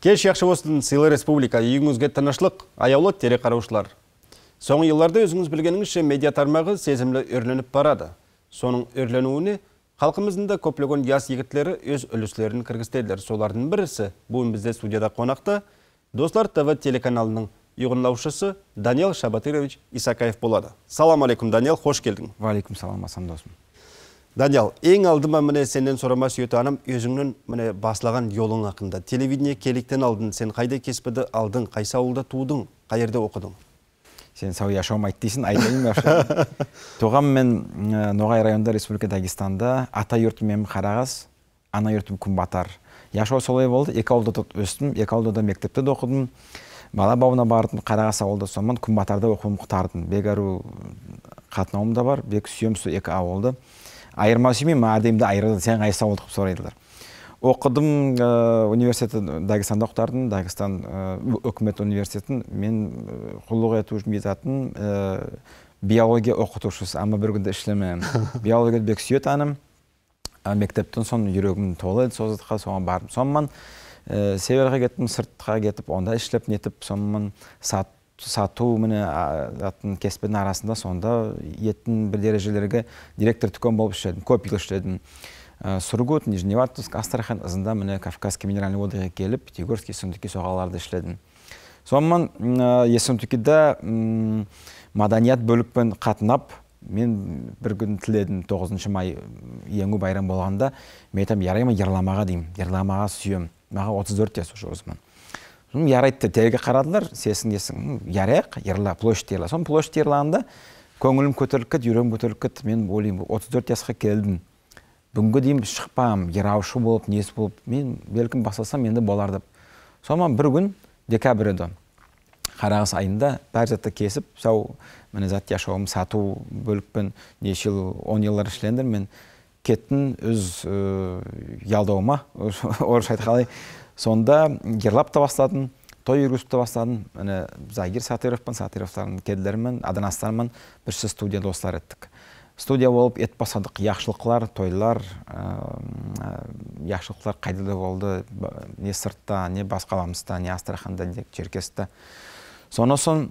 Кеш яқшы болсын сыйлы республика, үйіңізге тынышлық, аяулы тере қараушылар. Соңғы жылдарда өзіңіз білгеніңізше медиа тармағы сезімлі өрленіп барады. Соның өрленуіне халқымыздың да яс жас егітлері өз үлестерін кіргістеділер. Солардың бірісі бүгін бізде студияда қонақта Достар ТВ телеканалының үйғынлаушысы Даниял Шабатырович Исакаев болады. Салам алейкум, қош келдің. Валейкум салам, асан досым даниял ең алдыма міне сенен сұрама сүйеті аным өзіңнің міне баслаған жолың ақында телевидение келіктен алдың сен қайда кеспіді алдың қайсы ауылда тудың қай жерде оқыдың сен сау yaşамайды дейсің айтайын туған мен ноғай районында республика дагестанда ата мен қарағас ана йұртым күнбатар яшау солай болды екі ауылда өстім екі ауылда мектепте де оқыдым бала бауына бардым қарағас ауылда сонымен күнбатарда оқуым құтардым бекару қатынауым да бар бек сүйемсі екі ауылды айырмасы мен мардымды айырады сен қайсы сауал сұрайдылар оқыдым ә, университетті дагестанда оқытардым дагестан э, үкімет университетін мен э, құлдық ету үшін ә, биология оқытушысы амма бір күнде ішлемем биологияны бек сүйеді мектептен соң жүрегім толы еді сол соған бардым соман ә, северға кеттім сыртқа кетіп онда ішлеп нетіп сонымен сат сату міне атын арасында сонда еттің бір дәрежелерге директор түкен болып ішедім көп жыл іштедім сургут нижневартовск астрахань ызында міне кавказский минеральный водаға келіп пятигорский сумтуки соғаларды иштедим сонымен эсумтукиде маданият бөлікпен қатынап, мен бір күн тіледім тоғызыншы май еңу байрам болғанда мен айтамын ма ерламаға деймін ерламаға сүйем маған отыз төрт жас уже жарайды тегі қарадылар сесің несің ярайық ерла площадь ерла сон площадь ерлағында көңілім көтеріліп кетті жүрегім көтеріліп кетті мен ойлаймын отыз төрт жасқа келдім бүгінге дейін шықпам ераушы болып несі болып мен бәлкім бастасам енді болар деп сонымен бір күн декабрь қарағыс айында бар затты кесіп сау міне зат яшауым сату бөлікпен неше жыл он жылдар ішлендім мен кеттім өз ялдауыма орысша айтқанда сонда герлап та бастадым той жүргізіп те бастадым міне загир сатыровпен сатыровтардың келдерімен аданастармен бірші студия достар еттік студия болып ет бастадық яқшылықлар тойлар яқшылықлар қайда болды не сыртта не бас не астраханда не черкесте сонан соң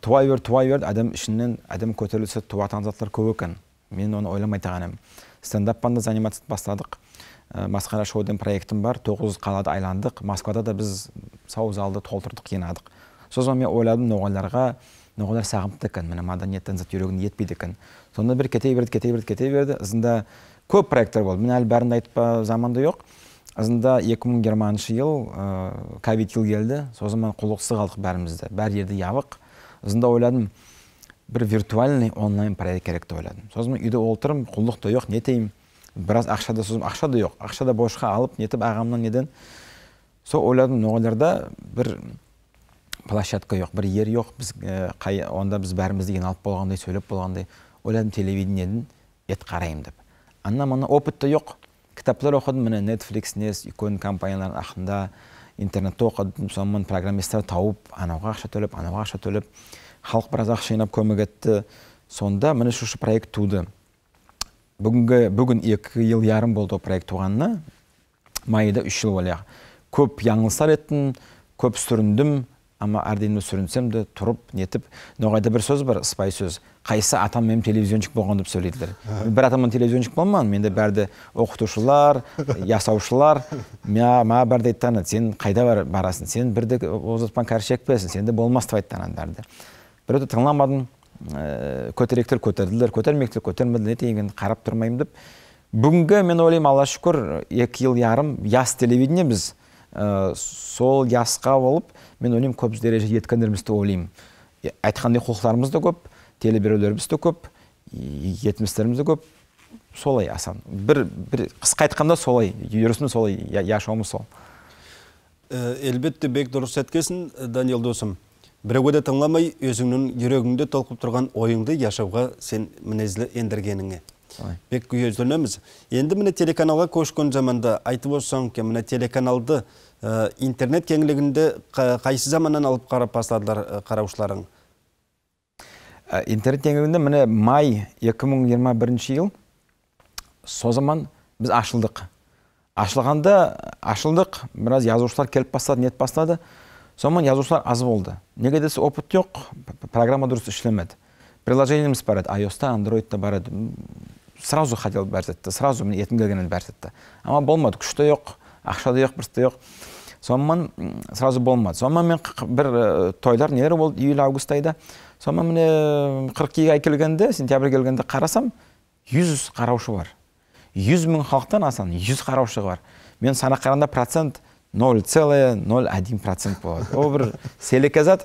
туа берді туа берді адам ішінен адам көтерілсе туатын заттар көп екен мен оны ойламай едім стендаппан да заниматься бастадық масқара шоудың проектім бар тоғыз қалада айландық москвада да біз сау залды толтырдық жинадық сосын мен ойладым ноғайларға ноғайлар сағыныпты екен міне мәдениеттен зат жүрегіне етпейді екен сонда бір кете берді кете берді кете берді ызында көп проекттер болды мен әлі бәрін айтпа заманда жоқ ызында 2020 жыл ковид жыл келді сосын мен құлықсыз қалдық бәрімізді бәр жерде ябық ызында ойладым бір виртуальный онлайн проект керек деп ойладым сосын мен үйде отырмын құлдық та жоқ не етейін біраз ақша да сосын ақша да жоқ ақша да бошқа алып нетіп ағамнан неден сол ойладым ноғайларда бір площадка жоқ бір ер жоқ біз қай, онда біз бәріміз деген алып болғандай сөйлеп болғандай ойладым телевидениеден ет қараймын деп ана мына опыт та жоқ кітаптар оқыдым міне нетфликс не үлкен компаниялардың ақында интернетте оқыдым сонымен программисттерді тауып анауға ақша төлеп анауға ақша төлеп халық біраз ақша жинап көмек етті сонда міне шушы проект туды бүгінгі бүгін екі ел ярым болды проект туғанына майыда үш жыл болды көп яңылыстар еттім көп сүріндім ама әрдайым сүрінсем де тұрып нетіп ноғайда бір сөз бар сыпай сөз қайсы атам мен телевизионщик болған деп сөйлейділер бір атаман телевизионщик болмаған менде бәрді оқытушылар ясаушылар маған бәрде айтты сен қайда бар, барасың сен бірде озатпан кәрі шекпесің сенде болмас деп айтты біреуді тыңдамадым Э, көтеректер көтерділер көтермектер көтермеділер деген қарап тұрмаймын деп бүгінгі мен ойлаймын алла шүкір екі жыл ярым яс біз ә, сол ясқа болып мен ойлаймын көп дәрежеде еткендерімізді ойлаймын айтқандай құқықтарымыз да көп телеберулеріміз де көп етмістеріміз де көп солай асан бір, бір қысқа айтқанда солай солай я, яшауымыз сол әлбетте э, бек дұрыс еткесін даниел досым біреуге де тыңламай өзіңнің жүрегіңде толқып тұрған ойыңды яшауға сен мінезлі ендіргеніңе бек күйөздөнөбүз енді міне телеканалға көшкен заманда айтып отырсаң ке, міне телеканалды ә, интернет кеңлігінде қайсы заманнан алып қарап бастадылар ә, қараушыларың ә, интернет кенгілігінде міне май 2021 жыл сол заман біз ашылдық ашылғанда ашылдық біраз жазушылар келіп бастады нет бастады сонымен жазушылар аз болды неге десе опыт жоқ программа дұрыс ішлемеді приложениеміз бар еді айоста андроидта бар еді сразу хотел бәрсетті сразу міне еткім келген еді бәрсетті ама болмады күш те жоқ ақша да жоқ бірте жоқ сонымен сразу болмады сонымен мен бір э, тойлар нелер болды июль август айда сонымен міне қыркүйек ай келгенде сентябрь келгенде қарасам жүз қараушы бар жүз мың халықтан асан жүз қараушы бар мен санап қарағанда процент 0,01% болады ол бір селек зат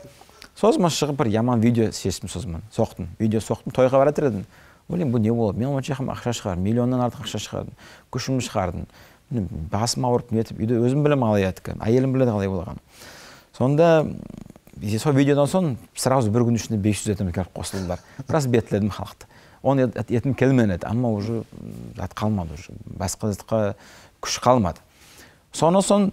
сосын шығып бір жаман видео шештім сосын мен соқтым видео соқтым тойға баратыр едім ойлаймын бұл не болады мен онша ақша шығардым миллионнан артық ақша шығардым күшімді шығардым басым ауырып нетіп үйде өзім білемін қалай әдікі әйелім біледі қалай болғанын сонда сол видеодан соң сразу бір күн ішінде бес жүз келіп қосылдылар біраз беттіледім халықты оны еткім еді амма уже зат қалмады уже басқа затқа күш қалмады соны соң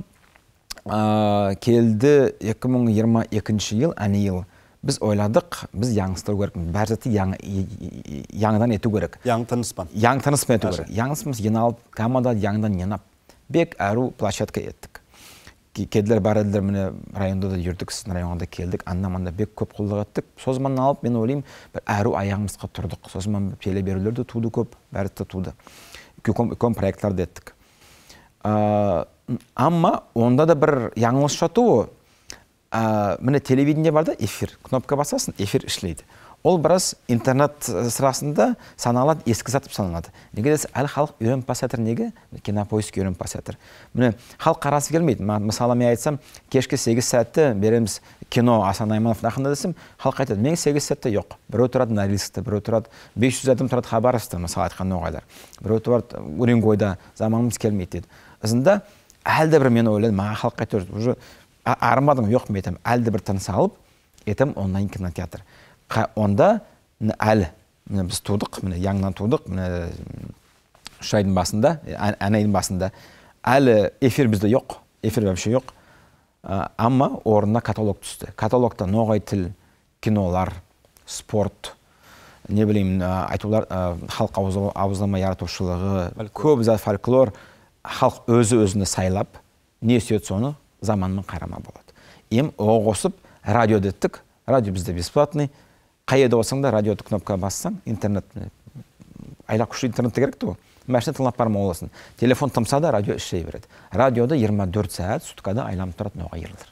ә, келді 2022 ел әне ел біз ойладық біз яңыстыру керек бәр затты яңыдан ету керек яң тыныспан яң тыныспан ету керек яңысымыз жиналып команда яңыдан енап бек әру площадка еттік кеділер бар міне районда да жүрдік сіздің районға келдік анда мында бек көп қолдау еттік созман алып мен ойлаймын бір әру аяғымызға тұрдық созман телеберулер де туды көп бәрі туды үлкен проекттарды еттік амма онда да бір яңылыс жатуы ә, міне телевидение бар да эфир кнопка басасың эфир ішлейді ол біраз интернет сырасында саналады ескі зат саналады неге десе әлі халық үйреніп пасатыр жатыр неге кинопоиск үйреніп бара жатыр міне халық қарасы келмейді мысалы мен айтсам кешкі сегіз сәтті береміз кино асан айманов ақында десем халық айтады мен сегіз сәтте жоқ біреу тұрады норильскте біреу тұрады бес жүз адам тұрады хабаровскте мысалы айтқан ноғайлар біреу тұрады уренгойда заманымыз келмейді дейді ызында әлді бір мен ойладым маған халық әйтеуір уже арымадың жоқ мен айтамын әлде бір тыныс алып айтамын онлайн кинотеатр онда әлі біз тудық міне яңынан тудық міне үш айдың басында ә, ән айдың басында әлі эфир бізде жоқ эфир вообще жоқ амма орнына каталог түсті каталогта ноғай тіл кинолар спорт не білеймін айтулар халық ауызлама яратушылығы көп зат фольклор халық өзі өзіні сайлап не сүйеді соны заманмен қарама болады ем оға қосып радио деттік, радио бізде бесплатный қай жерде болсаң да радиоды кнопкаға бассаң интернет айлақ күші интернет керек ғой машина тыңдап барма оласың телефон тымса да радио іштей береді радиода 24 сағат суткада айланып тұратын оға ерлер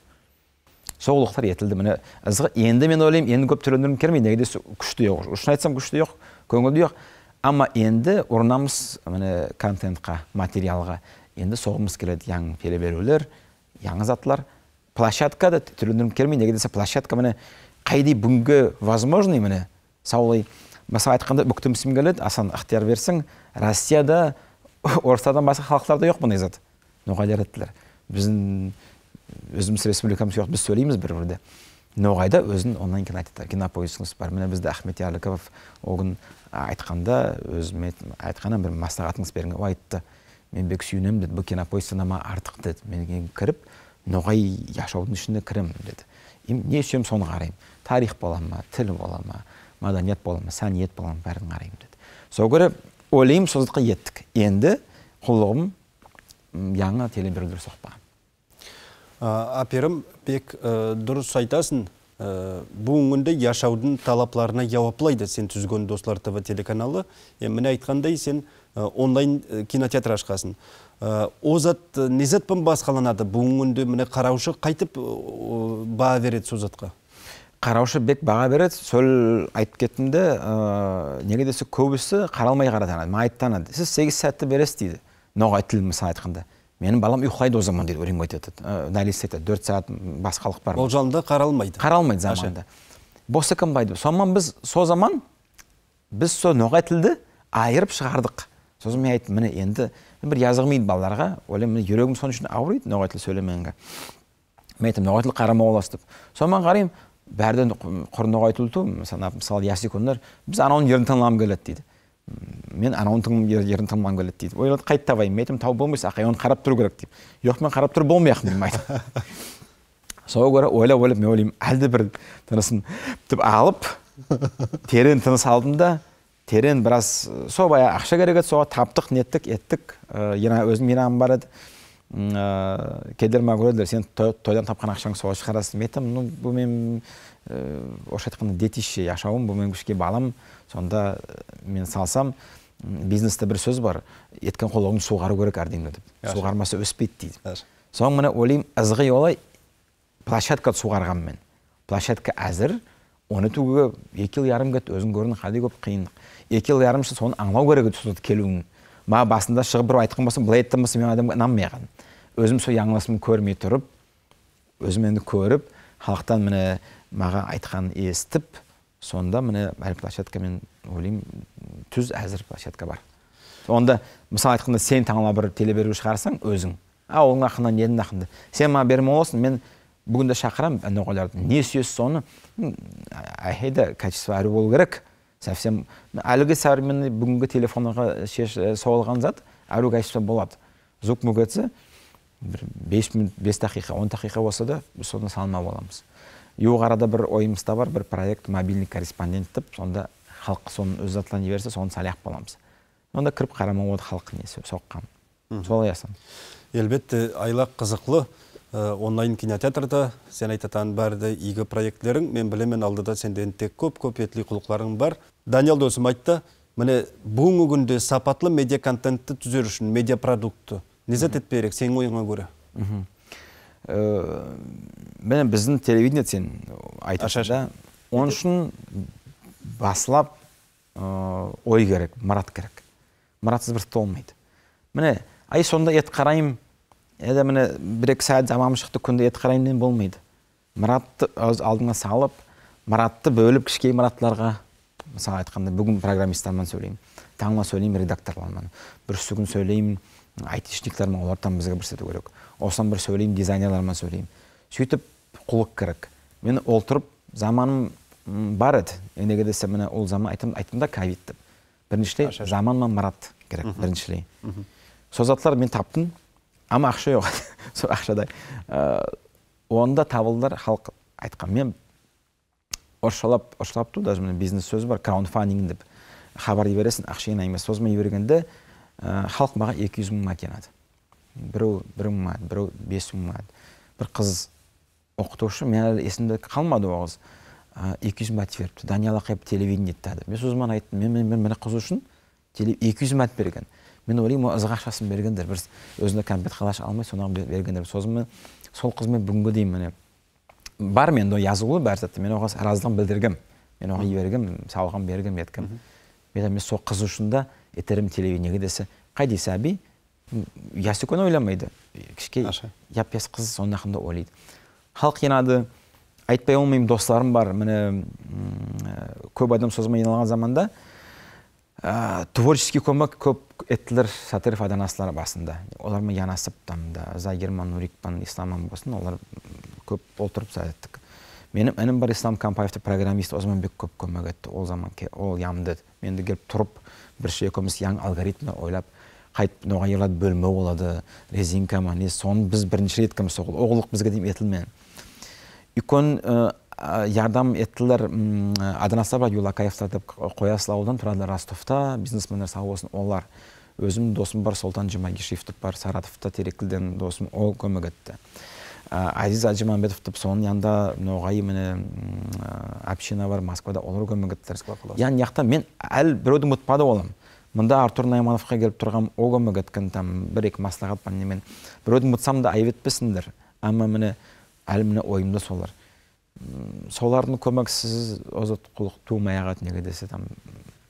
сол етілді міне ызғы енді мен ойлаймын енді көп түрендіргім келмейді десе күшті жоқ шын айтсам күшті жоқ көңілді жоқ Ама енді орнамыз міне контентқа, материалға. Енді соғымыз келеді яң яңыз яңы затлар. да түрлендіріп келмейді. Неге десе площадка міне қайдай бүгінгі возможный міне саулай мысалы айтқанда бүктімсім келеді асан ықтияр берсің россияда орыстардан басқа халықтарда жоқ мұндай зат әттілер. біздің өзіміз республикамыз жоқ біз сөйлейміз бір бірде ноғайда өзін онан кейін айтады кинопоисіңіз бар міне бізді ахмет Аліков ол күн айтқанда өзіме айтқаны бір маслихатыңыз беріңіз ол айтты мен бек сүйінемін деді бұл кинопоисттан артық деді мен кіріп ноғай яшаудың ішіне кіремін деді и не сүйем соны қараймын тарих бола ма тіл бола ма мәдениет бола ма сәниет бола ма бәрін қараймын деді сол көрі ойлаймын сол еттік енді құлығым яңа телеберулер соқпаған Аперім бек э, дұрыс айтасын, э, бүгінгі яшаудың талапларына жауаплайды сен түзген достар тв телеканалы міне айтқандай сен э, онлайн кинотеатр ашқасын озат не затпен басқаланады бүгінгі міне қараушы қайтып баға береді сол затқа қараушы бек баға береді сол айтып кеттім де неге десе көбісі қаралмай қаратанады маған айтты сіз сегіз сәтті бересіз дейді ноғай тілі мысалы айтқанда менің балам ұйықтайды ол заман дейді ремонт айтады ә, айтады төрт сағат бас халық бар болжамды қаралмайды қаралмайды заманда деп сонымен біз сол заман біз сол ноғай тілді айырып шығардық сосын мен айттым міне енді бір жазғымайды балаларға ойлаймын міне жүрегім соның үшін ауриды ноғай тіл сөйлемегенге мен айттым ноғай тіл қарамау оласы деп сонымен қараймын бәрден құр ноғай тіл мысалы мысалы ясикундар біз анауның жерін таңдағым келеді дейді мен анауын тыңым ерін тыңмағым келеді дейді ойлады қайтып табайын мен айтамын тауып болмайсыз ақай оны қарап тұру керек дейді жоқ мен қарап тұрып болмай ақ деймін сол көрі ойлап ойлап мен ойлаймын әлде бір тынысын тіп алып терең тыныс алдым да терең біраз сол баяғы ақша керек еді соға таптық неттік еттік өзімнің өзім бар еді келдер маған көреді сен тойдан тапқан ақшаңды соға шығарасың мен айтамын ну бұл мен орысша айтқанда детище ашауым бұл менің кішкене балам сонда э, мен салсам бизнесте бір сөз бар еткен қолығың суғару керек әрдеңді деп суғармаса өспейді дейді соң міне ойлаймын ызғи олай площадка суғарғанмын площадка әзір оны тігуге екі ел жарым кетті өзің көрдің қандай көп қиындық екі ел жарым соны аңлау керек еді сода келуің маған басында шығып біреу айтқан болса былай айтқан болса мен адамға ұнамай өзім сол яңылысымды көрмей тұрып өзім енді көріп халықтан міне маған айтқанын естіп сонда міне әр площадка мен ойлаймын түз әзір площадка бар онда мысалы айтқанда сен таңла бір телеберу шығарсаң өзің а оның ақыны ненің ақынды сен маған бермей мен бүгін де шақырамын әнұғыларды не сүйесіз соны әйхейде качество әрі болу керек совсем әлгі современный бүгінгі телефонға соғылған зат әру качество болады звук мөгетсі бір бес минут бес дақиқа он дақиқа болса да соны салма боламыз жуық арада бір ойымызда бар бір проект мобильный корреспондент деп сонда халық соны өз атынан жіберсе соны саляқ боламыз онда кіріп қарамау болады халық несі соққан. солай жасаңыз әлбетте айлақ қызықлы э, онлайн кинотеатрда сен айтатын барды, игі проектлерің, мен білемін алдыда сенден тек көп көп етли құлықларың бар даниал досым айтты міне бүгінгі күнде сапатлы медиа контентті түзер үшін медиа продуктты не зат етпе керек сенің ойыңа көре Э, міне біздің телевидение сен айтасың да оның үшін басылап э, ой керек марат керек мұратсыз бір толмайды міне ай сонда ет қараймын енді міне бір екі сағат шықты күнде ет қараймын деген болмайды мұратты өз алдыңа салып мұратты бөліп кішкей маратларға мысалы айтқанда бүгін программисттармен сөйлеймін таңға сөйлеймін редакторлармен бүрсігін сөйлеймін ма олардан бізге көрсету керек осыдан бір сөйлеймін дизайнерлармен сөйлеймін сөйтіп құлық керек мен отырып заманым бар еді неге десе міне ол заман айттым, айттым да ковид деп біріншіден заман мен керек біріншіден сол заттарды мен таптым ама ақша жоқ сол ақшадай э, онда табылдар халық айтқан мен орысшалап орысшалап ту даже міне бизнес сөз бар краунфандинг деп хабар жібересің ақша жинаймыз сосын мен жібергенде халық маған екі жүз мың мат біреу бір мың біреу бес мың ма бір қыз оқытушы мен әлі есімде қалмады ол қыз екі жүз мат беріпті даниал ақаев телевидение деді мен сол zaman айттым мен мен мына қыз үшін екі жүз мат берген мен ойлаймын ол ақшасын бергендер бір өзіне кәмпит қалаш алмай соны бергендер сосын мен сол қызмен бүгінге дейін міне бар менде жазулы бар затты мен оған разылығын білдіргем мен оған жібергім салғым бергім еткім мен сол қыз үшін да этерим телевидениеге десе қайда аби ясүкөн ойламайды яп япяз қыз соның ақында ойлайды халық янады айтпай алмаймын достарым бар міне көп адам сөзіме айналған заманда ә, творческий көмек көп еттілер сатыров аданасылар басында олармен янасып там да Нурикпан нурикпан исламан болсын олар көп отырып сәттік менің інім бар ислам кампаевты программист озманбек көп көмек етті ол заман ол ямды менде келіп тұрып бірше екеуміз яң алгоритмді ойлап қайтып мынау ерлат бөлме болады резинка ма не соны біз бірінші рет кім соғыл оғлық бізге дейін етілмеген икон ярдам еттілер аданасабра юлакаевтар деп қоясыл ауылдан тұрады ростовта бизнесмендер сау болсын олар өзім досым бар солтан жұмагишев бар саратовта теректілден досым ол көмек етті азиз Ажиманбетов деп соның янда ноғай міне община бар москвада олор көмөгөттөр яғни яқта мен әл біреуді ұмытпады олым мында артур наймановқа келіп тұрған о көмөгөткен там бір екі маслахат немен бирөөдү да айып етпесіңдер амма міне әл міне ойымда солар солардың көмексіз құлық тумай ағады неге десе там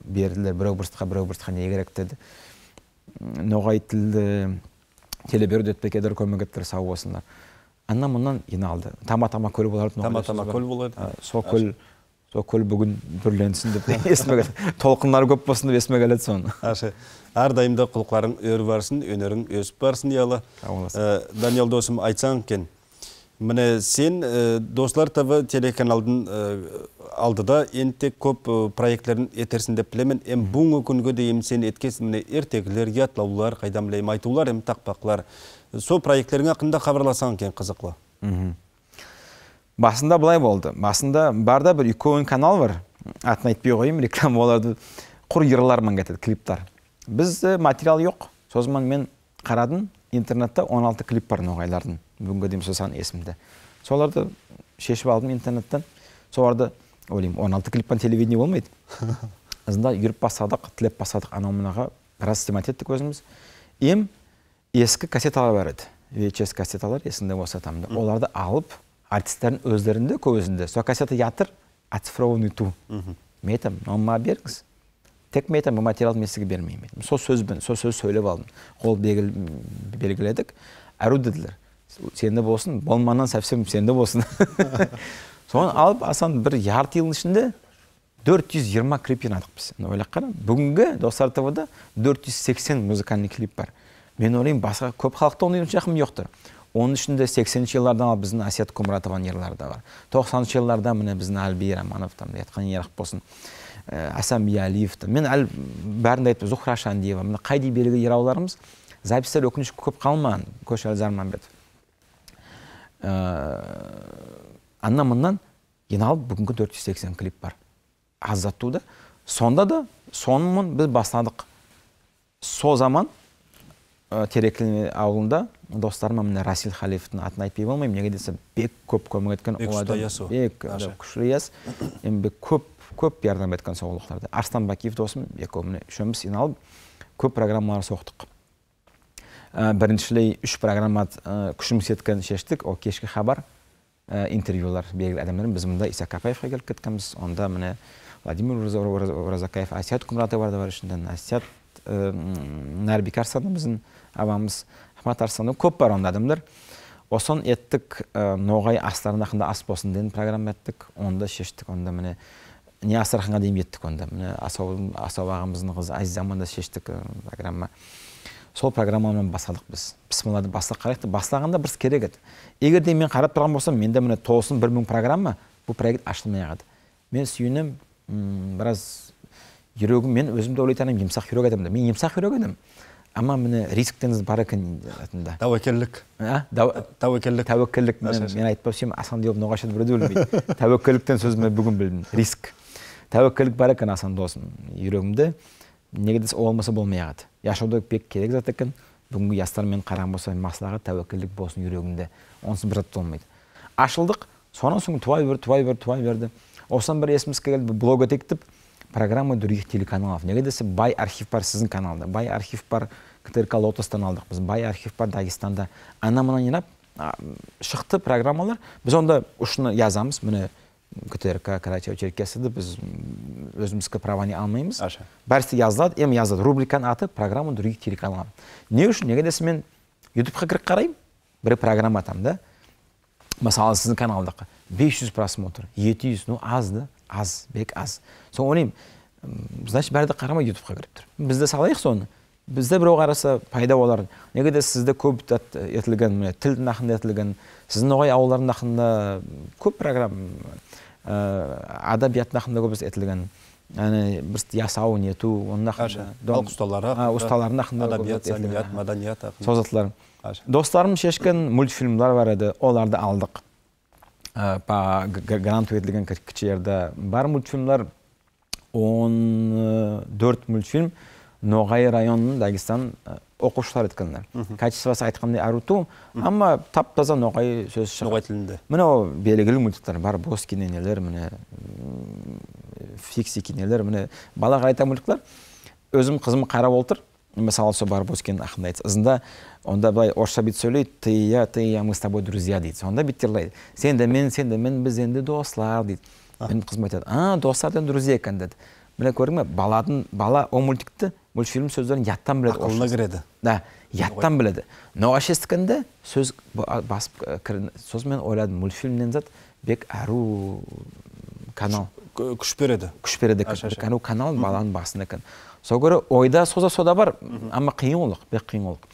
берділер біреу бұрыстыққа біреу бұрыстыққа не керек деді ноғай тілді телеберді өтпекедер сау болсындар аннан ен алды тама тама көл болар тама тама көл болады сол көл сол көл бүгін дүрленсін деп есіме толкундары көп болсын деп есіме келеді соны ашы әрдайымда құлқарың өр барсын өнерің өсіп барсын дей ә, даниял досым айтсаң екен міне сен ә, достар тв телеканалдын ә, алдыда енді көп ә, проектілерін деп білемін эми бүгінгі күнге дейін сен еткенсің міне ертегілер ятлаулар қайдан білейін айтулар эм тақпақлар сол проектілеріңе қында хабарласаң екен қызықлы басында былай болды басында барда бір үлкен канал бар атын айтпай қояйын реклама оларды құр маң кетеді клиптар бізде материал жоқ сосын мен қарадым интернетте 16 клип бар ноғайлардың бүгінге дейін сол есімде соларды шешіп алдым интернеттен соларды ойлаймын 16 клиппен телевидение болмайды ызында үйіріп бастадық тілеп бастадық анау біраз еттік өзіміз ем ескі кассеталар бар еді вечес кассеталар есіңде болса там оларды алып артистердің өздерінде көзінде сол кассета жатыр оцифрованный ту мен айтамын мынаны маған беріңіз тек мен айтамын бұл материалды мен сізге бермеймін сол сөзбен сол сөз сөйлеп алдым қол белгіледік әру деділер сенде болсын болмағаннан совсем сенде болсын соны алып асан бір жарты жылдың ішінде 420 клип жинадық біз ойлап қара бүгінгі достар твда 480 музыкальный клип бар мен ойлаймын басқа көп халықта ондай жақын жоқ оның ішінде сексенінші жылдардан ал біздің әсет құмыратованың ерлары да бар тоқсаныншы жылдарда міне біздің әлби раманов там айтқан болсын ә, асан биалиев мен әлі бәрін де айттым зухра шандиева міне қайди белгі ерауларымыз записьтер өкінішке көп қалмаған көшәл зарманбетов ә, анна мыннан жиналып бүгінгі төрт жүз сексен клип бар азаттуда сонда да соны біз бастадық сол заман Э, терекілі ауылында достарыма міне расил халифтің атын айтпай болмаймын неге десе бек көп көмек еткен күшті ияс енді көп көп жардам еткен сол ұлықтарда арстан бакиев досым міне үшеуміз жиналып көп программалар соқтық э, біріншілей үш программа э, күшіміз жеткен шештік ол кешкі хабар интервьюлар белгілі адамдармен біз мында иса капаевқа келіп кеткенбіз онда міне владимир оразакаев асият кумратова бар ішінде асият нәрбик арсаны біздің абамыз ахмат арсаны көп бар адамдар осон еттік ноғай астарын ақында ас болсын деген программа еттік онда шештік онда міне не астарханға дейін еттік онда міне асау ағамыздың қызы азиза да шештік программа сол программамен бастадық біз бісміллады бастап қарайық бастағанда біз керек еді егер де мен қарап тұрған болсам менде міне толсын бір мың программа бұл проект ашылмай қалады мен сүйінемін біраз жүрегім мен өзімді ойлайтынмын жұмсақ жүрек едім мен емсақ жүрек едім амма міне рисктіңіз бар екен атында тәуекелдік тәуекелдік тәуекелдік мен айтпаушы едім асан деп ноғашын біреу өлмейді тәуекелдіктен сөз мен бүгін білдім риск тәуекелдік бар екен асан досым жүрегімде неге десе ол болмаса болмай қалады яшауда бек керек зат екен бүгінгі мен қараған болса маслаға тәуекелдік болсын жүрегімде онсыз бір зат болмайды ашылдық содан соң туа бер туа бер туа берді осыдан бір есімізге келді блог етейік деп программы других телеканалов неге десе бай архив бар сіздің каналда бай архив бар ктрк лотостан алдық біз бай архив бар дагестанда ана мына шықты программалар біз онда ұшына язамыз міне ктрк карачаево черкесияда біз өзіміздікі праваны алмаймыз бәрісі жазылады эми жазылады рубриканың аты программа других телеканалов не үшін неге десе мен ютубқа кіріп қараймын бір программа там да мысалы сіздің каналдағы 500 просмотр 700 ну аз да аз бек аз сол ойлаймын значит бәрі де қарамай ютубқа кіріп тұр де салайық соны бізді біреу қараса пайда болар неге де сізді көп етілген міне тілдің ақында етілген сіздің ноғай ауылдарының ақында көп программ ә, адабияттың ақында көп етілген яғни біз ясау нету оның ақында ұсталары ұсталардың ақында әдебиет мәдениет сол достарым шешкен мультфильмдер бар еді оларды алдық па грант берилген жерде бар мультфильмдар он төрт мультфильм ноғай районунун дагестан оқушылар эткендер качествосы айткандай аруту амма таптаза ноғай сөз чыгат ноғай тилинде мына белгілі мультиктер бар бос киненелер міне фикси кинелер міне балаға айта мультиктер өзүм кызым карап отур мысалы сол барып өскен ақынды айтса ызында онда былай орысша бүйтіп сөйлейді ты я ты я мы с тобой друзья дейді сонда бүйтіп жырлайды сен де мен сен де мен біз енді достар дейді менің қызым айтады а достар деген друзья екен деді міне көрдің ба баладың бала ол мультикті мультфильм сөздерін яттан біледі ақылына кіреді да яттан біледі но әшестікінде сөз басып э, кірді сосын мен ойладым мультфильмнен зат бек ару канал күш береді күш береді ару канал баланың басында екен сол көрі ойда соза сода бар амма қиын олық бек олық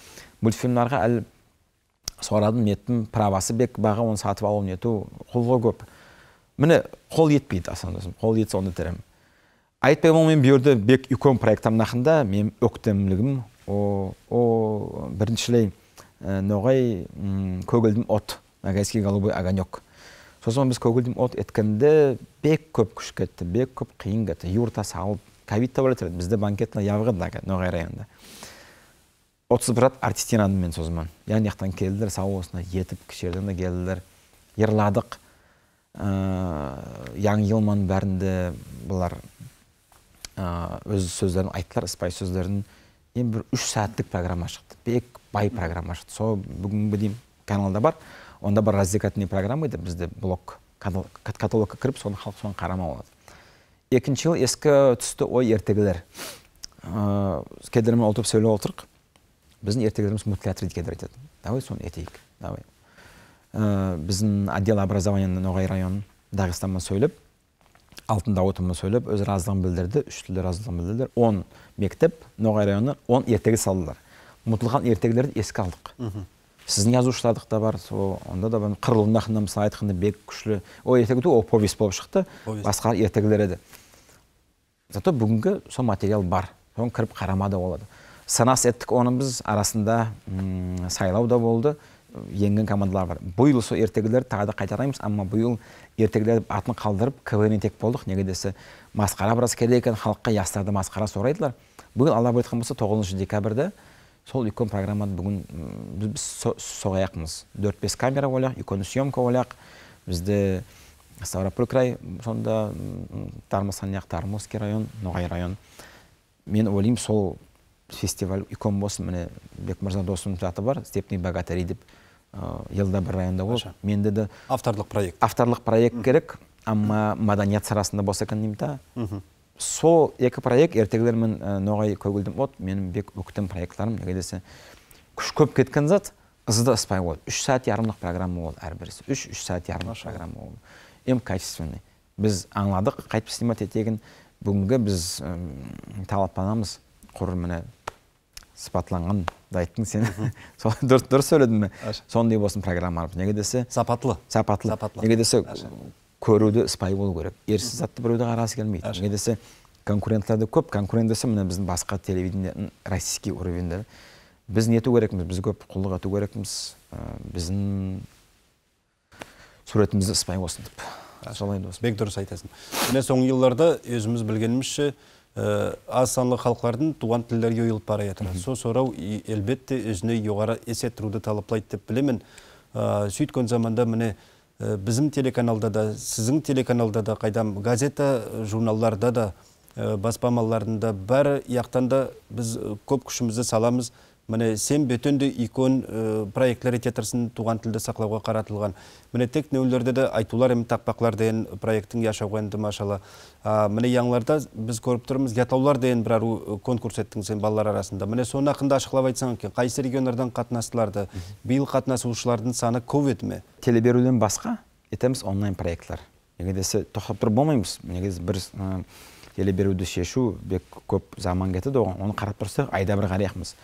мультфильмдарға әлі сорадым неттім правасы бек баға оны сатып алу нету ғой көп міне қол етпейді асан досым қол етсе оны тірім айтпай мен жерде бек үлкен проекттам нақында мен өктемлігім о, о біріншілей э, ноғай көгілдім от нагайский голубой огонек сосын біз көгілдім от еткенде бек көп күш кетті бек көп қиын кетті юрта салып ковид та бізде банкетна банкетла дагы ноғай районда отыз брат артистинаны мен созман яғни жақтан келділер сау етіп кішерден де келділер ерладық яңы йылман бәрінде бұлар өз сөздерін айттылар ыспай сөздерін енді бір үш сағаттық программа шықты бек бай программа шықты сол бүгінгі дейін каналда бар онда бір развлекательный программа еді бізде блок каталогқа кіріп соны халық соны қарамау болады екінші жыл ескі түсті ой ертегілер ыыы э, кедермен отырып сөйлеп отырық біздің ертегілеріміз мутлятыр кедір айтады давай соны етейік давай э, біздің отдел образования ноғай районы дағыстанмен сөйлеп алтын дауытымен сөйлеп өз разылығын білдірді үш тілде разылығын білдірді он мектеп ноғай районы он ертегі салдылар ұмытылған ертегілерді еске алдық сіздің жазушылардық та бар сол онда да бар қырылдың ақында мысалы айтқанда бек күшлі ол ертегі ол повесть болып шықты басқа ертегілер еді зато бүгінгі сол материал бар соған кіріп қарамады да болады санас еттік оны біз арасында сайлау да болды енген командалар бар биыл сол ертегілер тағы да қайталаймыз амма биыл ертегілер атын қалдырып квн тек болдық неге десе масқара біраз керек екен халыққа жастарды масқара сұрайдылар бүгін алла айтқан болса тоғызыншы декабрьде сол үлкен программаны бүгін біз соғаяқпыз төрт бес камера ойлақ үлкен съемка ойлақ бізді ставрополь край сонда тармыс анаяқ район ноғай район мен ойлаймын сол фестиваль икон болсын міне бекмырза досымның аты бар степный богатырь деп елда бір районда ғой менде де авторлық проект авторлық проект керек амма мәдениет сарасында болса екен деймін да сол екі проект ертегілер мен ноғай көгілдім от менің бек өктем проектларым неге десе күш көп кеткен зат ызды ыспай бол үш сағат жарымдық программа болды әрбірісі үш үш сағат жарымдық программа болды ең качественный біз аңладық қайтып снимать етегін бүгінгі біз талаптанамыз құр міне сыпатланған айттың сен сол дұрыс дұрыс сөйледім ме сондай болсын программаларымыз неге десе сапатлы сапатлы неге десе көруді сыпайы болу керек ерсіз затты біреуді қарағысы келмейді неге десе конкуренттер көп конкурент десе міне біздің басқа телевидение российский уровеньде біз нету керекпіз біз көп құлдық ету керекпіз біздің суретімізді ыспай болсын деп солай бек дұрыс айтасың міне соңғы жылдарда өзіміз білгенімізше ә, аз санлы халықтардың туған тілдері ұйылып бара жатыр сол сорау әлбетте өзіне жоғары есе тұруды талаплайды деп білемін ә, сөйткен заманда міне ә, біздің телеканалда да сіздің телеканалда да қайдам газета журналдарда да ә, баспамаларында бәрі яқтан да біз көп күшімізді саламыз міне сен бөтөнді икон э, проектлер театрсын туған тілді сақлауға қаратылған міне тек нөлдерде де айтулар мен тақпақлар деген проекттің яшауға енді машалла міне яңларда біз көріп тұрмыз ятаулар деген бір ару э, конкурс еттің сен балалар арасында міне соны ақында ашықлап айтсаң екен қайсы региондардан қатынастыларды биыл қатынасушылардың саны көп еді ме телеберуден басқа етеміз онлайн неге десе тоқтап тұрып болмаймыз негізі бір э, телеберуді шешу бек көп заман кетеді оны қарап тұрсақ айда бір қараймыз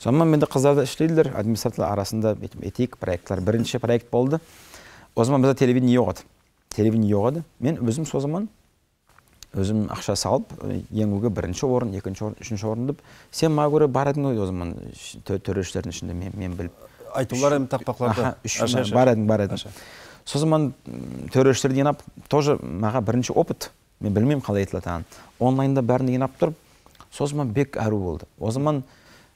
сонымен менде қыздар да іштейділер администраторлар арасында этик проектлер бірінші проект болды о zaman бізде телевидение жоқ еді телевидение жоқ еді мен өзім сол заман өзім ақша салып енгуге бірінші орын екінші орын үшінші орын деп сен маған көре бар едің ғой төрешілердің ішінде мен, мен біліп айтулар енді тақпақларда бар едің бар едің сол заман төрешілерді жинап тоже маған бірінші опыт мен білмеймін қалай айтылатынын онлайнда бәрін жинап тұрып сол заман бек әру болды о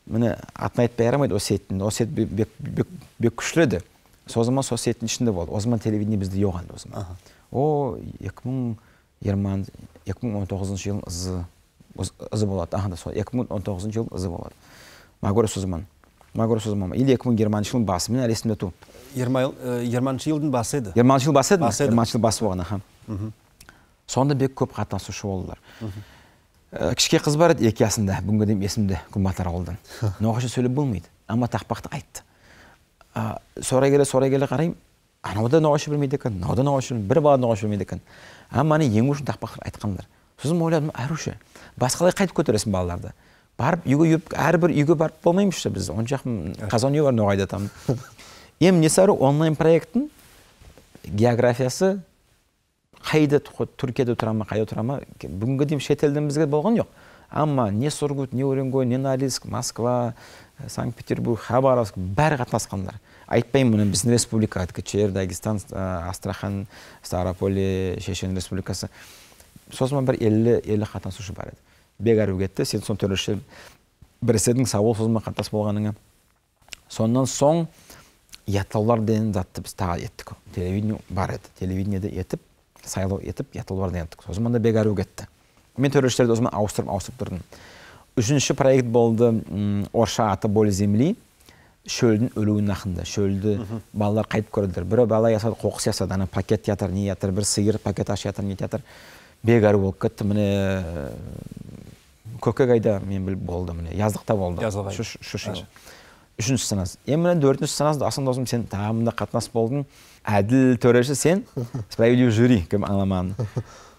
міне атын айтпай қарамайды осетин осет бек, бек, күшті еді сол заман сол сеттің ішінде болды о zaman телевидение бізде жоқ енді о zaman о екі мың жиырма екі мың он тоғызыншы жылдың ызы ызы болады аха сол екі мың он тоғызыншы жылдың ызы болады магор сол заман магор сол заман или екі мың жиырманшы жылдың басы мен әлі есімде ту жиырманшы э, жылдың басы еді жиырманшы жыл басы еді ма жиырманшы жыл басы болған аха сонда бек көп қатынасушы болдылар Э, кішке қыз бар еді екі жасында бүгінге дейін есімде гүлбатар ауылдан науқаша сөйлеп болмайды амма тақпақты айтты сорай келе сорай келе қараймын анау да науқаша білмейді екен мынау да науқаша бір бала науқаша білмейді екен амманы ең үшін тақпақ айтқандар сосын ойладым әруші басқалай қайтып көтересің балаларды барып үйге үйіп әрбір үйге барып болмаймызшы біз он жақ қазан үйі бар ноғайда там ем несару онлайн проекттің географиясы қайда түркияда тұра ма қайда тұра ма бүгінге дейін шетелден бізге болған жоқ амма не сургут не уренгой не норильск москва э, санкт петербург хабаровск бәрі қатынасқандар айтпаймын мұны біздің республика ткчр дагестан э, астрахан старополе шешен республикасы сосын бір елі елі қатынасушы бар еді бек кетті сен соны төреші біріседің сау бол қатынас болғаныңа сонан соң яттаулар деген затты біз тағы еттік телевидение бар еді телевидениеде етіп сайлау етіп ятылбардан еттік сосын мында бекару кетті мен төрешілерді осымен ауыстырып ауыстырып тұрдым үшінші проект болды ұм, орша аты боль земли шөлдің өлуінің ақында шөлді балалар қайтып көрділер біреу бала ясады қоқыс ясады ана пакет жатыр не жатыр бір сиыр пакет ашып жатыр не жатыр бекару болып кетті міне көкек айда мен біліп болды міне яздықта болды жазық үшінші саназ енді мына төртінші саназ асан досым сен тағы мында қатынас болдың әділ төреші сен справедливый жюри кім аңламаған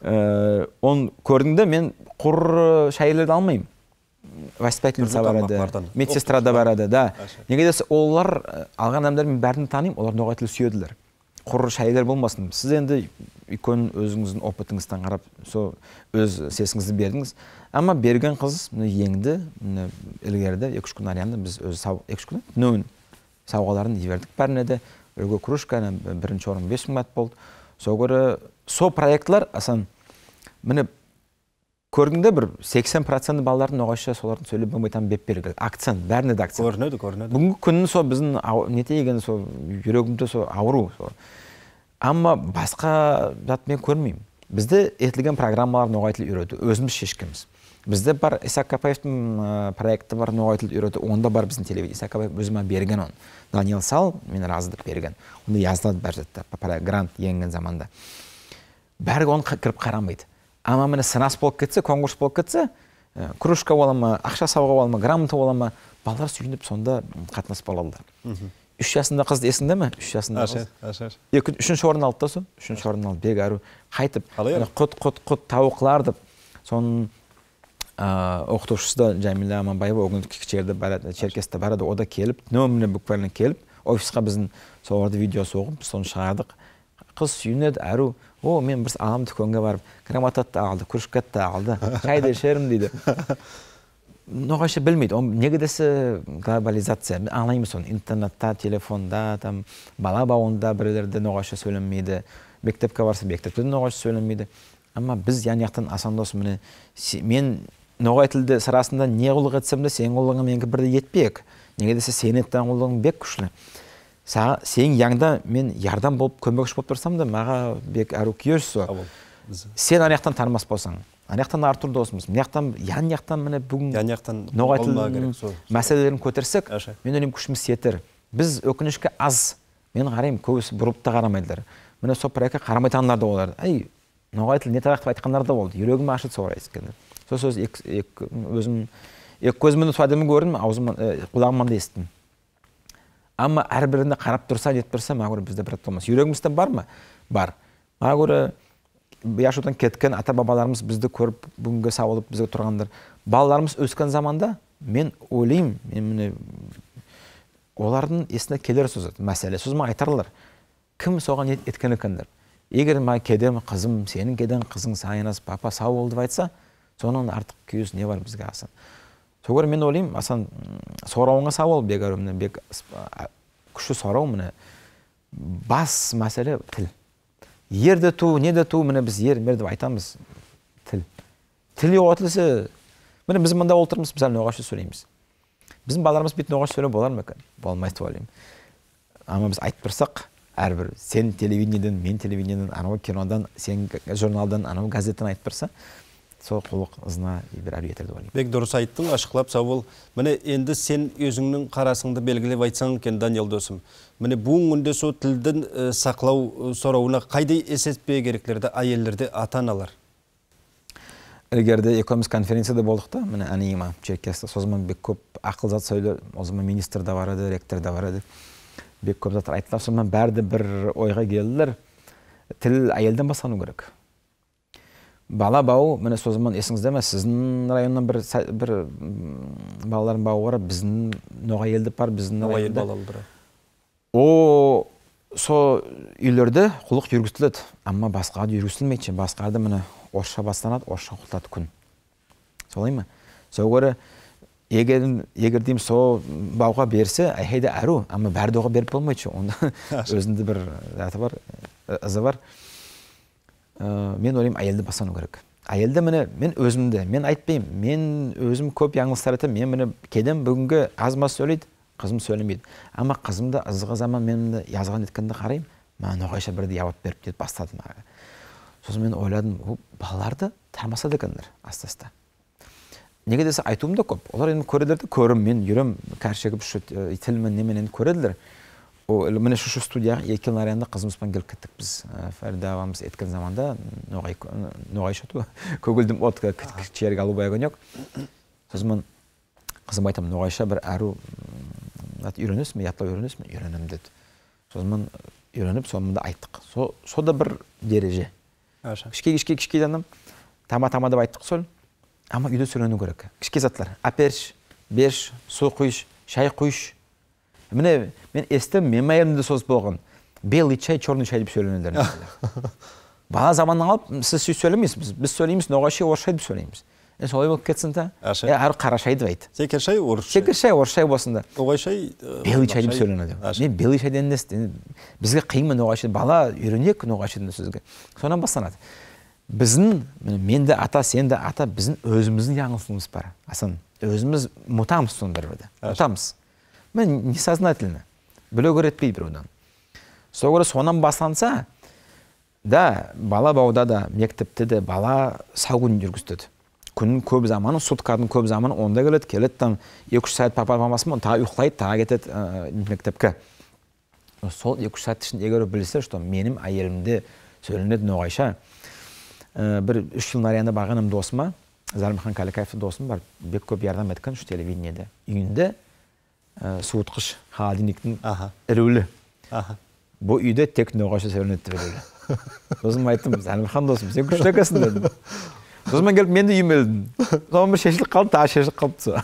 ә, оны көрдің де мен құр э, шәйілерді алмаймын воспитательница барады медсестра да барады да неге десе олар э, алған адамдар мен бәрін танимын олар ноғай тіл сүйеділер құр шәйлер болмасын сіз енді үлкен өзіңіздің опытыңыздан қарап сол өз сесіңізді бердіңіз Амма берген қыз міне еңді, міне ілгерде 2 үш күн аренда біз өзі сау 2 үш күн нөін сауғаларын жібердік бәріне де. Үлгі кружканы бірінші орын 5000 мың болды. Сол көрі сол проектілер асан міне көрдің бір 80 процент балалардың ноғайша солардың сөйлеп болмайтанын беп беру акцент бәріне де акцент көрінеді көрінеді бүгінгі күні сол біздің не сол жүрегімде сол ауру сол амма басқа мен көрмеймін бізде етілген программаларды оңай тіл үйрету өзіміз шешкенбіз бізде бар исак капаевтың проекті бар ноғайтылды үйрету онда бар біздің телевидение исак капаев өзіме берген оны даниал сал мен разы берген онда жазылады бар жерде грант енген заманда бәрі оны кіріп қарамайды ама міне сынас болып кетсе конкурс болып кетсе кружка бола ма ақша сауға бола ма грамота бола ма балалар сүйініп сонда бола болалды үш жасында қыз есіңде ме үш жасында қыз екі үшінші орын алды да сол үшінші орын алды бек қайтып құт құт құт тауық деп соны Э, оқытушысы да жәмила аманбаева ол күні барады ода келіп нөміріне буквально келіп офисқа біздің соларды видео соғып соны шығардық қыз сүйінеді әру о мен бір ағам дүкенге барып граматат алды кружкат та алды шай да дейді білмейді О неге десе глобализация аңлаймыз интернетта телефонда там бала бауында біреулерде нағашы сөйлемейді мектепке барса мектепте де нағашы сөйлемейді амма біз ян жақтан асан міне мен ноғай тілді сарасында не құлық етсем де сенің құлығың менікі бірдей етпек неге десе сенің еткен қолың бек күшлі сен яңда мен ярдам болып көмекші болып тұрсам да маға бек әру күйерсі сен ана жақтан танымас болсаң ана жақтан артур досымыз мына жақтан ян жақтан міне бүгін ян жақтан ноғай мәселелерін көтерсек мен ойлаймын күшіміз жетер біз өкінішке аз мен қараймын көбісі бұрылып та қарамайдылар міне сол проектке қарамайтандар да олар әй ноғай тіл не деп айтқандар да болды жүрегім ашыды сол сол сөз өзім екі көзіммен әдемі көрдім аузым құлағыммен да естідім амма әрбіріне қарап тұрса нетіп тұрса маған көрі бізде бір болмас жүрегімізде бар ма бар маған көрі яшудан кеткен ата бабаларымыз бізді көріп бүгінгі сау болып бізге тұрғандар балаларымыз өскен заманда мен ойлаймын мен міне олардың есіне келер сөз мәселе сосын маған айтарлар кім соған еткен екен деп егер маған кедем қызым сенің кедең қызың сайынас папа сау бол деп айтса соның артық күйіс не бар бізге асан сол мен ойлаймын асан сұрауыңа сауал бек міне бек күші сұрау міне бас мәселе тіл ерді ту неде ту міне біз ер мер деп айтамыз тіл тіл жоғалтылса міне біз мында отырмыз мысалы ноғашы сөйлейміз біздің балаларымыз бүйтіп оғаш сөйлеу болар ма екен болмайды деп ойлаймын ама біз айтып тұрсақ әрбір сен телевидениеден мен телевидениеден анау кинодан сен журналдан анау газеттен айтып тұрса сол құлық ызына бір бек дұрыс айттың ашықлап сау бол міне енді сен өзіңнің қарасыңды белгілеп айтсаң екен даниал досым міне бүгінгі күнде сол тілдің э, сақлау э, сұрауына қайдай есеппе керектерді әйелдерде ата аналар ілгерде екеуміз конференцияда болдық та міне анима черкесте сол бек көп ақыл зат сөйлер ол министр де бар еді ректор да бар еді бек көп заттар айтылар сол бәрі бір ойға келділер тіл әйелден бастану керек бала бау міне сол заман есіңізде ме сіздің районнан бір бір балалардың бауы бар біздің ноғай елді бар біздің ноғай ел о сол үйлерде құлық жүргізіледі амма басқада жүргізілмейді басқада міне орысша бастанады орысша құтылады күн солай ма сол көрі егер егер деймін сол бауға берсе әйхейде әру амма бәрі оған беріп болмайды онда өзінде бір әті бар ызы бар ә, мен ойлаймын әйелді бастану керек әйелді міне мен өзімді мен айтпаймын мен өзім көп айтамын мен міне келемін бүгінгі аз маз сөйлейді қызым сөйлемейді Ама қызымды ызғы заман менімді жазған еткенді қараймын маған ноғайша бірде жауап беріп деп бастадым сосын мен ойладым ол балаларды тармасады екендер аста аста неге десе айтуым да көп олар енді көреді көрім мен жүремін кәрі шегіп э, тілмін немен көреділер міне үшінші студия екі аренда қызымызбен келіп кеттік біз ә, фарида апамыз еткен заманда ноғай шату көгілдім от алу голубая огонек сосын мен қызым айтамын ноғайша бір әру үйренесің бе ятлау үйренесің бе үйренемін деді сосын мен үйреніп да айттық со, со да бір дереже кішкей кішке кішкей тама тама деп айттық сол ама үйде сөйлену керек кішке заттар әперші берші су құйшы шай құйшы міне мен естім менің әйелімде де болған белый чай черный чай деп сөйленеді бала заманнан алып сіз сөйтіп сөйлемейсіз біз сөйлейміз ноғайша орысша деп сөйлейміз е солай болып кетсін да әр қара шайды деп айт секер шай орыс секер шай орыс шай болсын да ноғай шай белый чай деп сөйленеді мен белый шай деген бізге қиын ма ноғайша бала үйренейік ноғайша сөзге содан басталады біздің мен де ата сен де ата біздің өзіміздің яңылысуымыз бар асан өзіміз ұмытамыз соны бір бірді ұмытамыз міне несознательно біле көретпей біреуден сол сонан бастанса да бала бауда да мектепте де бала сау күнін жүргізтеді күннің көп заманы сутканың көп заманы онда келеді келеді там екі үш сағат папа мамасы тағы ұйықтайды тағы кетеді ә, мектепке сол екі үш сағат ішінде егер білсе что менің әйелімде сөйленеді ноғайша ә, бір үш жыл нарянда барғаным досыма зарымхан кәлікаевтың досым бар бек көп ярдам еткен şu телевидениеде үйінде Э, суытқыш холодильниктің ірулі бұл үйде тек ноғашы сәулетті береді сосын мен айттым әлімхан досым сен күшті екенсің дедім сосын мен келіп мен де үймелдім содан бір шешіліп қалды тағы шешіліп со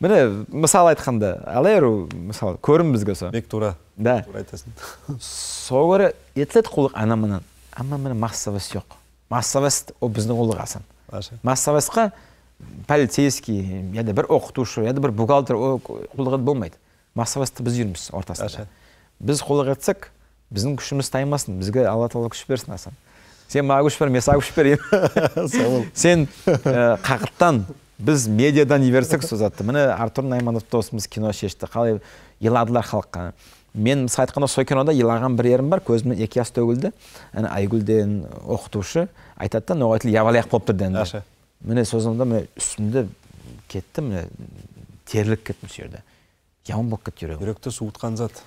міне мысал айтқанда алайыр мысалы көрім бізге со бек тура да тура айтасың сол көрі етіледі құлық анамынан амма міне массовость жоқ массовость ол біздің құлық асан массовостьқа полицейский я бір оқытушы я бір бухгалтер құлдық болмайды массовасты біз жүрміз ортасында біз құлдық етсек біздің күшіміз таймасын бізге алла тағала күш берсін асан сен маған күш бер мен саған күш берейін сен ә, э, қағыттан біз медиадан берсек сол затты міне артур найманов досымыз кино шешті қалай еладылар халыққа мен мысалы айтқанда сол кинода елаған бір ерім бар көзімнен екі жас төгілді ана айгүлден оқытушы айтады да ноғай тіл ябалаяқ болып тұр міне созымда міне үстімді кетті міне теріліп кеттім сол жерде яман болып кетті жүрегім жүректі суытқан зат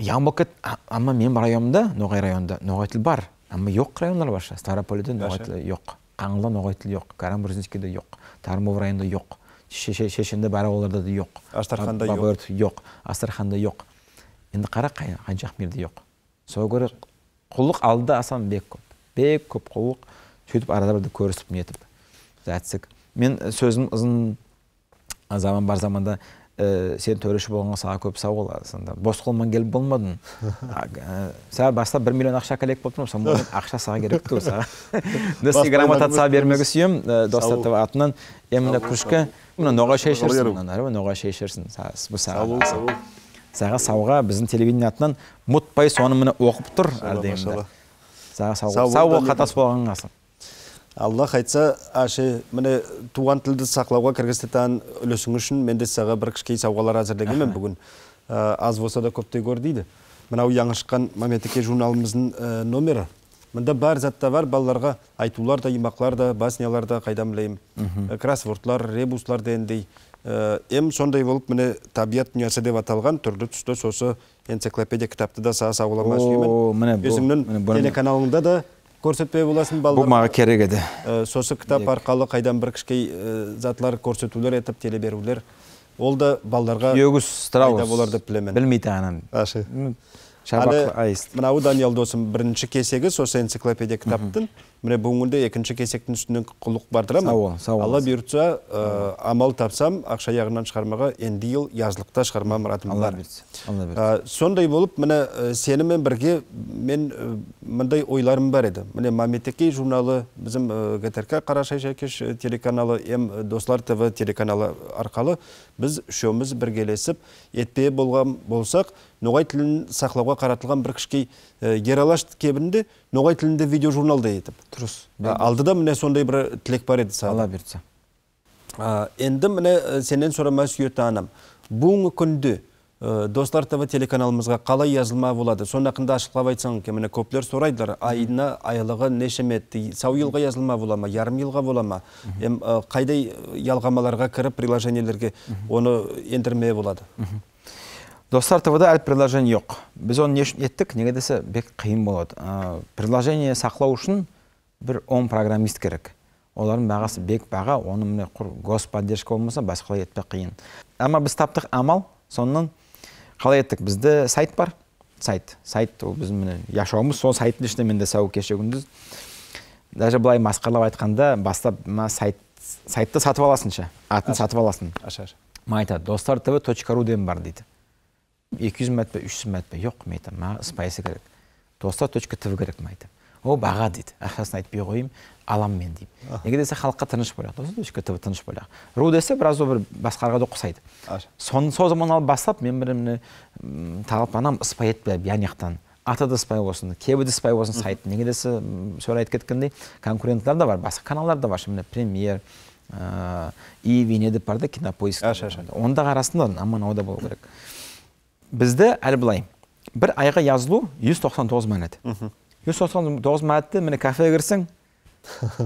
яман болып кетті амма менің районымда ноғай районында ноғай тілі бар амма жоқ райондар барша ставропольде ноғай тілі жоқ қаңлыда ноғай тілі жоқ карамбурзинскийде жоқ тармов районында жоқ шешенде бәрі да жоқ астраханда жоқ жоқ жоқ енді қара қай, жоқ сол көре құлық алды асан бек көп бек көп құлық сөйтіп арада бірде көрісіп нетіп зәтсік мен сөзім ұзын заман бар заманда ә, сен төреші болғанға саған көп сау боласың бос қолмен келіп болмадың саған баста бір миллион ақша коллек болып тұрмын ақша саған керек ту саған грамота саған бермегі сүйем достар атынан е мына кружка мына ноғайша ішерсің мына әрі ноғайша ішерсің бұл саған сауға біздің телевидение атынан ұмытпай соны міне оқып тұр әрдайым саған сау бол қатас болғанға аллах айтса аше міне туған тілді сақлауға кыргызстан үлесің үшін мен де саға бір кішкей сауғалар әзірлегенмін бүгін ә, аз болса да көптей көр дейді мынау шыққан маметеке журналымыздың ә, номері мында бар затта бар балаларға айтулар да имақлар да баснялар да қайдан білеймін ә, кроссвордлар ребуслар дегендей сондай болып міне табиғат дүниясы деп аталған түрлі түсті сосы энциклопедия кітапты да саға сауаламас міне өзіңнің телеканалыңда да көрсөтпөй боласың балдар бұл мага керек еді э, сосы кітап аркылуу кайдан бир кичкей э, затлар көрсөтүүлөр этип телеберулер ол да балдарга күйөгүз страус болор деп билем мен билмейт анан ашы мынабу даниал досум биринчи кесеги сосы энциклопедия кітаптың міне бүгінгі екінші кесектің үстінде құлық бардыра алла бұйыртса э, амал тапсам ақша аяғынан шығармаға енді биыл язылықта шығарма мұратым бар э, сондай болып міне э, сенімен бірге мен мындай ойларым бар еді міне мәметекей журналы біздің гтрк қарашай жәкеш телеканалы м достар тв телеканалы арқалы біз үшеуміз біргелесіп етпе болған болсақ ноғай тілін сақлауға қаратылған бір кішкей ералаш кебінде ноғай тілінде видеожурналда етіп дұрыс ә, алдыда міне сондай бір тілек бар еді саған алла бұйыртса ә, енді міне ә, сенен сұрама сүйетті анам бүгінгі күнде достар тв телеканалымызға қалай жазылма болады соның ақында ашықлап айтсаң екен міне көплер сұрайдылар айына айлығы нешеметті сау елға жазылма болама, ма жарым елға бола ма қайдай ялғамаларға кіріп приложениелерге оны ендірме болады достар тв әлі предложение жоқ біз оны не үшін еттік неге десе бек қиын болады ә, сақтау сақлау үшін бір он программист керек олардың бағасы бек баға оны міне құр господдержка болмаса басқалай етпе қиын Ама біз таптық амал соннан қалай еттік бізде сайт бар сайт сайт ол біздің міне яшауымыз сол сайттың ішінде мен де сау кеше күндіз даже былай масқаралап айтқанда бастап мына сайт сайтты сатып ше атын сатып аласың маған айтады достар тв точка ру деген бар дейді екі жүз 200 жүз 300 мәтпе жоқ мен айтамын маған спайсы керек тоста точка тв керек мен айтамын о баға дейді ақшасын айтпай қояйын аламын мен деймін неге десе халыққа тыныш болады тоста точка тв тыныш болады ру десе біраз бір басқаларға да ұқсайды сон сол алып бастап мен бір міне талап анам ыспай етпе ана жақтан аты да спай болсын кебі де спай болсын сайт неге десе сөйле айтып кеткендей конкуренттар да бар басқа каналдар да бар міне премьер иви не деп бар да кинопоиск онда да арасында аман ауда болу керек бізді әлі былай бір айға жазылу 199 тоғыз 199 манатты міне кафеге кірсең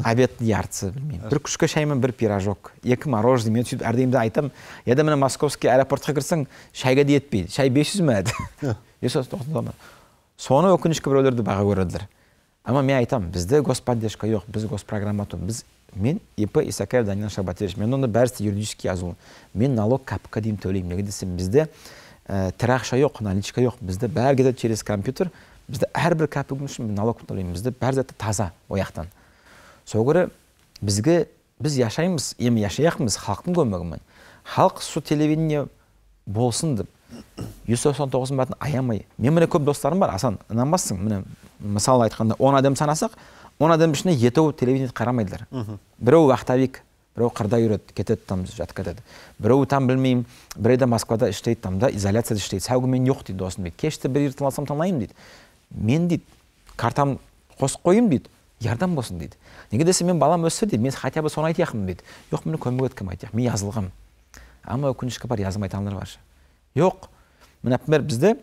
обед ярцы білмеймін бір күшкі шаймен бір пирожок екі мороженое мен сөйтіп әрдайымда айтамын я міне московский аэропортқа кірсең шайға да етпейді шай 500 мың соны өкінішке біреулерді баға көреді Ама мен айтамын, бізде господдержка жоқ, біз госпрограмма Біз мен ИП Исакаев Данил Шабатевич, мен оны бәрісі юридически жазу. Мен налог капка дейін төлеймін. Неге десем, бізде ә, э, тірі ақша жоқ наличка жоқ бізді бәрі кетеді через компьютер бізді әрбір кәпігіміз үшін налог төлеймін бізді бәр таза ояқтан сол көрі бізге біз яшаймыз емі яшаяқпыз халықтың көмегімен халық сол телевидение болсын деп жүз тоқсан тоғыздың бәрін аямай мен міне көп достарым бар асан инанбассың міне мысалы айтқанда он адам санасақ он адамның ішінде етеуі телевидениеді қарамайдылар біреуі біреу қырда үйреді кетеді там жатып кетеді біреуі там білмеймін бір айда москвада іштейді там да изоляцияда іштейді мен жоқ дейді дейді кешті бір ертең алсам тыңлаймын дейді мен дейді картам қосып қойым дейді ярдам болсын дейді неге десе мен балам өссе дейді мен хотя бы соны айтайықмын дейді жоқ мен көмек еткім айтып мен жазылғам ама өкінішке бар жазылмайтындар бар жоқ например бізде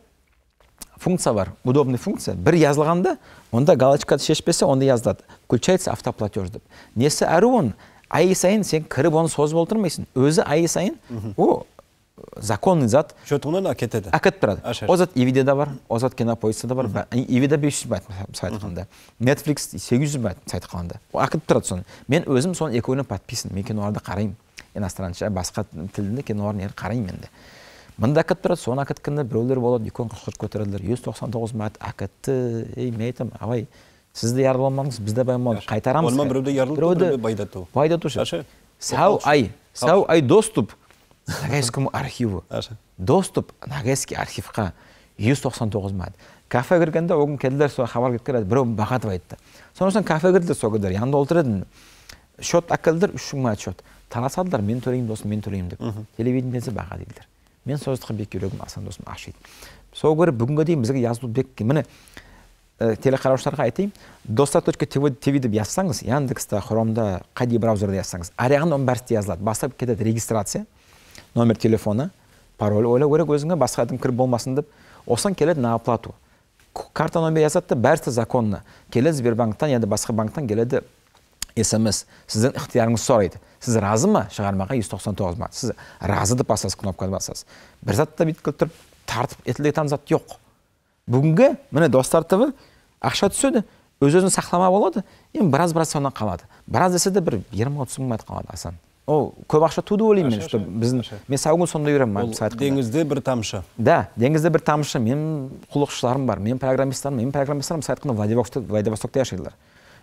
функция бар удобный функция бір жазылғанда онда галочканы шешпесе онда жазылады включается автоплатеж деп несі әру ай сайын сен кіріп оны созып отырмайсың өзі ай сайын ол законный зат жетуынан әкетеді әкетіп тұрады ол зат ивиде да бар ол зат да бар ивида бес жүз бат мысалы айтқанда нетфликс сегіз жүз ба мысалы айтқанда әкетіп тұрады соны мен өзім соның екеуіне подписан мен киноларды қараймын иностранша басқа тілдің киноларын қараймын енді мында әкетіп тұрады соны кеткенде біреулер болады екеуін қырық көтерілділер жүз тоқсан тоғыз бат әкетті ей мен айтамын абай сізді яраламадыңыз бізді байламадық қайтарамыз олма біреуді біреуді байдату байдатушы сау ай сау ай доступ нагайскому архиву доступ нагайский архивқа жүз тоқсан тоғыз мәд кафе кіргенде ол күні келділер сол хабар кеткеледі біреу деп айтты соң кафе кірді сол күндер янында отыр едім счет әкелдір үш мың счет таласадылар мен төлеймін досым мен төлеймін деп телевидениесі баға дейділер мен сол жаққа бек жүрегім асан досым ашиды сол көрі бүгінге дейін бізге язудбек міне ә, э, телеқараушыларға айтайын достар точка тв тв деп жазсаңыз яндекста хромда қай браузерде жазсаңыз аяғында оның бәрі жазылады бастап кетеді регистрация номер телефоны пароль ойлау керек өзіңе басқа адам кіріп болмасын деп осыдан келеді на оплату карта номері жазады да бәрі законно келеді сбербанктан енді басқа банктан келеді смс сіздің ықтиярыңызды сұрайды сіз разы ма шығармаға жүз тоқсан тоғыз ма сіз разы деп басасыз кнопканы басасыз бір затты бүйтіп тұрып тартып етіле зат жоқ бүгінгі міне достар тв ақша түседі өз өзін сақтамай болады енді біраз біраз қалады біраз десе де бір жиырма отыз мың қалады асан ол көп ақша туды ойлаймын мен что біздің мен сау күні сонда үйренемін мысалы деңізде бір тамшы да деңізде бір тамшы мен құлықшыларым бар мен программистарым мен программисттарым мысалы айтқанда владивостокта яшайдылар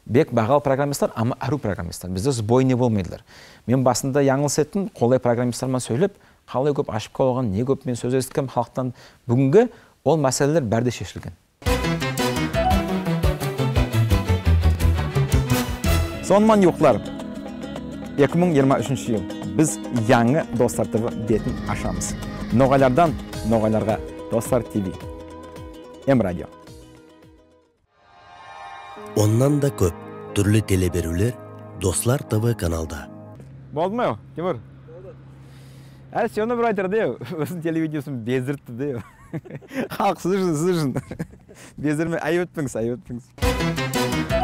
бек бағалы программисттар ама ару программисттар бізде сбой не болмайдылар мен басында жаңылыс еттім қолай программисттармен сөйлеп қалай көп ашып болған не көп мен сөз есіткенмін халықтан бүгінгі ол мәселелер бәрі де шешілген сонымен жоқлар 2023 жыл біз яңы достар тв бетін ашамыз ноғайлардан ноғайларға достар тв м радио оннан да көп түрлі телеберулер достар тв каналда болды ма тимур ә сені бір айтар деу өзінің телевидениесін бездіртті де халық сіз үшін сіз үшін безірме айып өтпеңіз айып өтпеңіз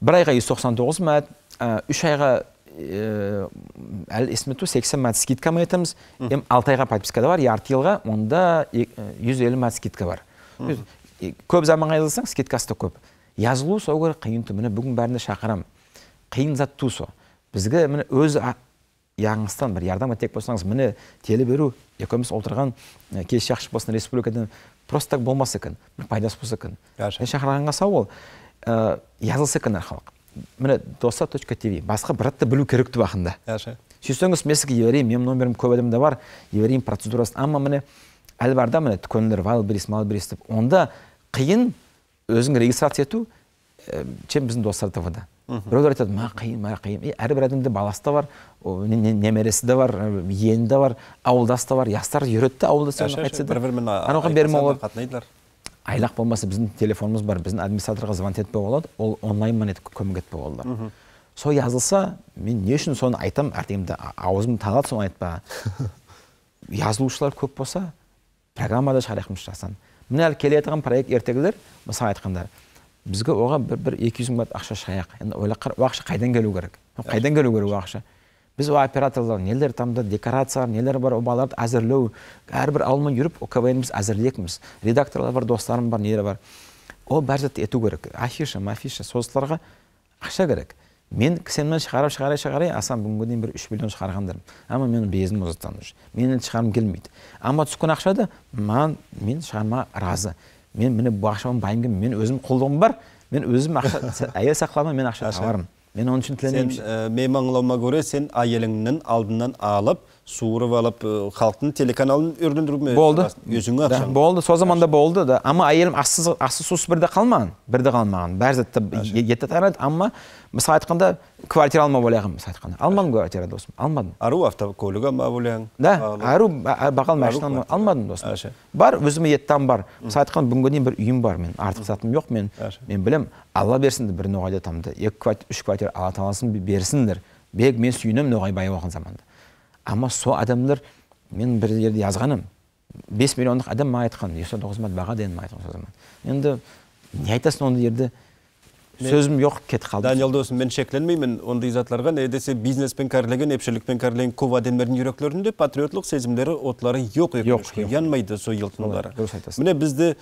бір айға 199 мәт үш айға әл тұр 80 мәт скидка айтамыз эм алты айға подпискада бар жарты жылға онда елу мәт скидка бар көп заманға жазылсаң скидкасы да көп жазылу сол керек қиын міне бүгін бәріне шақырамын қиын зат ту сол бізге міне өз яғыңыздан бір ярдама етек болсаңыз міне теле беру екеуміз отырған кеш жақсы болсын республикадан просто так болмаса екен бір пайдасы болса екен шақырғанға сау бол жазылса э, екен халық міне доса точка тв басқа братты білу керек деп ақында сөйтсеңіз сізге еврей менің номерім көп адамда бар еврейм процедурасы амма міне әлі барда міне дүкендер мал малбрис деп онда қиын өзің регистрация ету э, чем біздің достар твда біреулер айтады ма қиын ма қиын әрбір адамда баласы да бар немересі де бар ені де бар ауылдасы да бар жастар үйретті ауылдасы қайтсе де бір бірімен қатынайдылар айлақ болмаса біздің телефонымыз бар біздің администраторға звонить етпеу болады ол онлайн онлайн көмек етпеу болады сол жазылса мен не үшін соны айтам ертеңімді аузым талады соны айтпа жазылушылар көп болса программада шығарайықмыз жастан міне әлі келе жатқан проект ертегілер мысалы айтқанда бізге оған бір, бір екі жүз мың ақша шығайық енді ойлап қара ол ақша қайдан келу керек қайдан келу керек ол ақша біз ол операторлар нелер тамда декорациялар нелер бар балаларды әзірлеу әрбір ауылмен жүріп квн біз редакторлар бар достарым бар нелер бар ол бәр затты ету керек афиша мафиша соларға ақша керек мен кісеннен шығарып шығарай шығарай асан бүгінге дейін бір үш миллион шығарғандармын амма менің безім озатан уже мен шығарғым келмейді амма түскен ақша да маған мен шығарма разы мен міне бұл ақшамен байым мен өзім қолдауым бар мен өзім ақша әйел сақлама мен ақша табармын мен оның үшін тіленейінші ә, мен көре сен айылыңның алдынан алып суырып алып халықтың телеканалын өрендіріп ме болды өзіңе болды сол заманда болды да амма әйелім ассыз ассыз сусыз бірде қалмаған бірде қалмаған бәрі затты етті тарады амма мысалы айтқанда квартира алма ойлағым мысалы айтқанда алмадым квартира досым алмадым ару автокөлік алма ойлағың да ару бағал машина алмадым досым бар өзіме етті бар мысалы айтқанда бүгінге дейін бір үйім бар мен артық затым жоқ мен мен білемін алла берсін бір ноғайда тамды екі үш квартира алла тағаласын берсіндер бек мен сүйінемін ноғайбай болған заманда Ама со адамдар мен бір жерде жазғаным 5 миллиондық адам ма айтқан жүз тоғыз баға деген ма айтқан сол енді не айтасың ондай жерде сөзім жоқ кетіп қалды даниал досым мен шектелмеймін ондай затларға не десе бизнеспен кәрілеген епшілікпен кәрлеген көп адамдардың жүректерінде патриоттық сезімдері отлары жоқ жоқ янмайды сол елтынулары дұрыс айтасыз міне бізді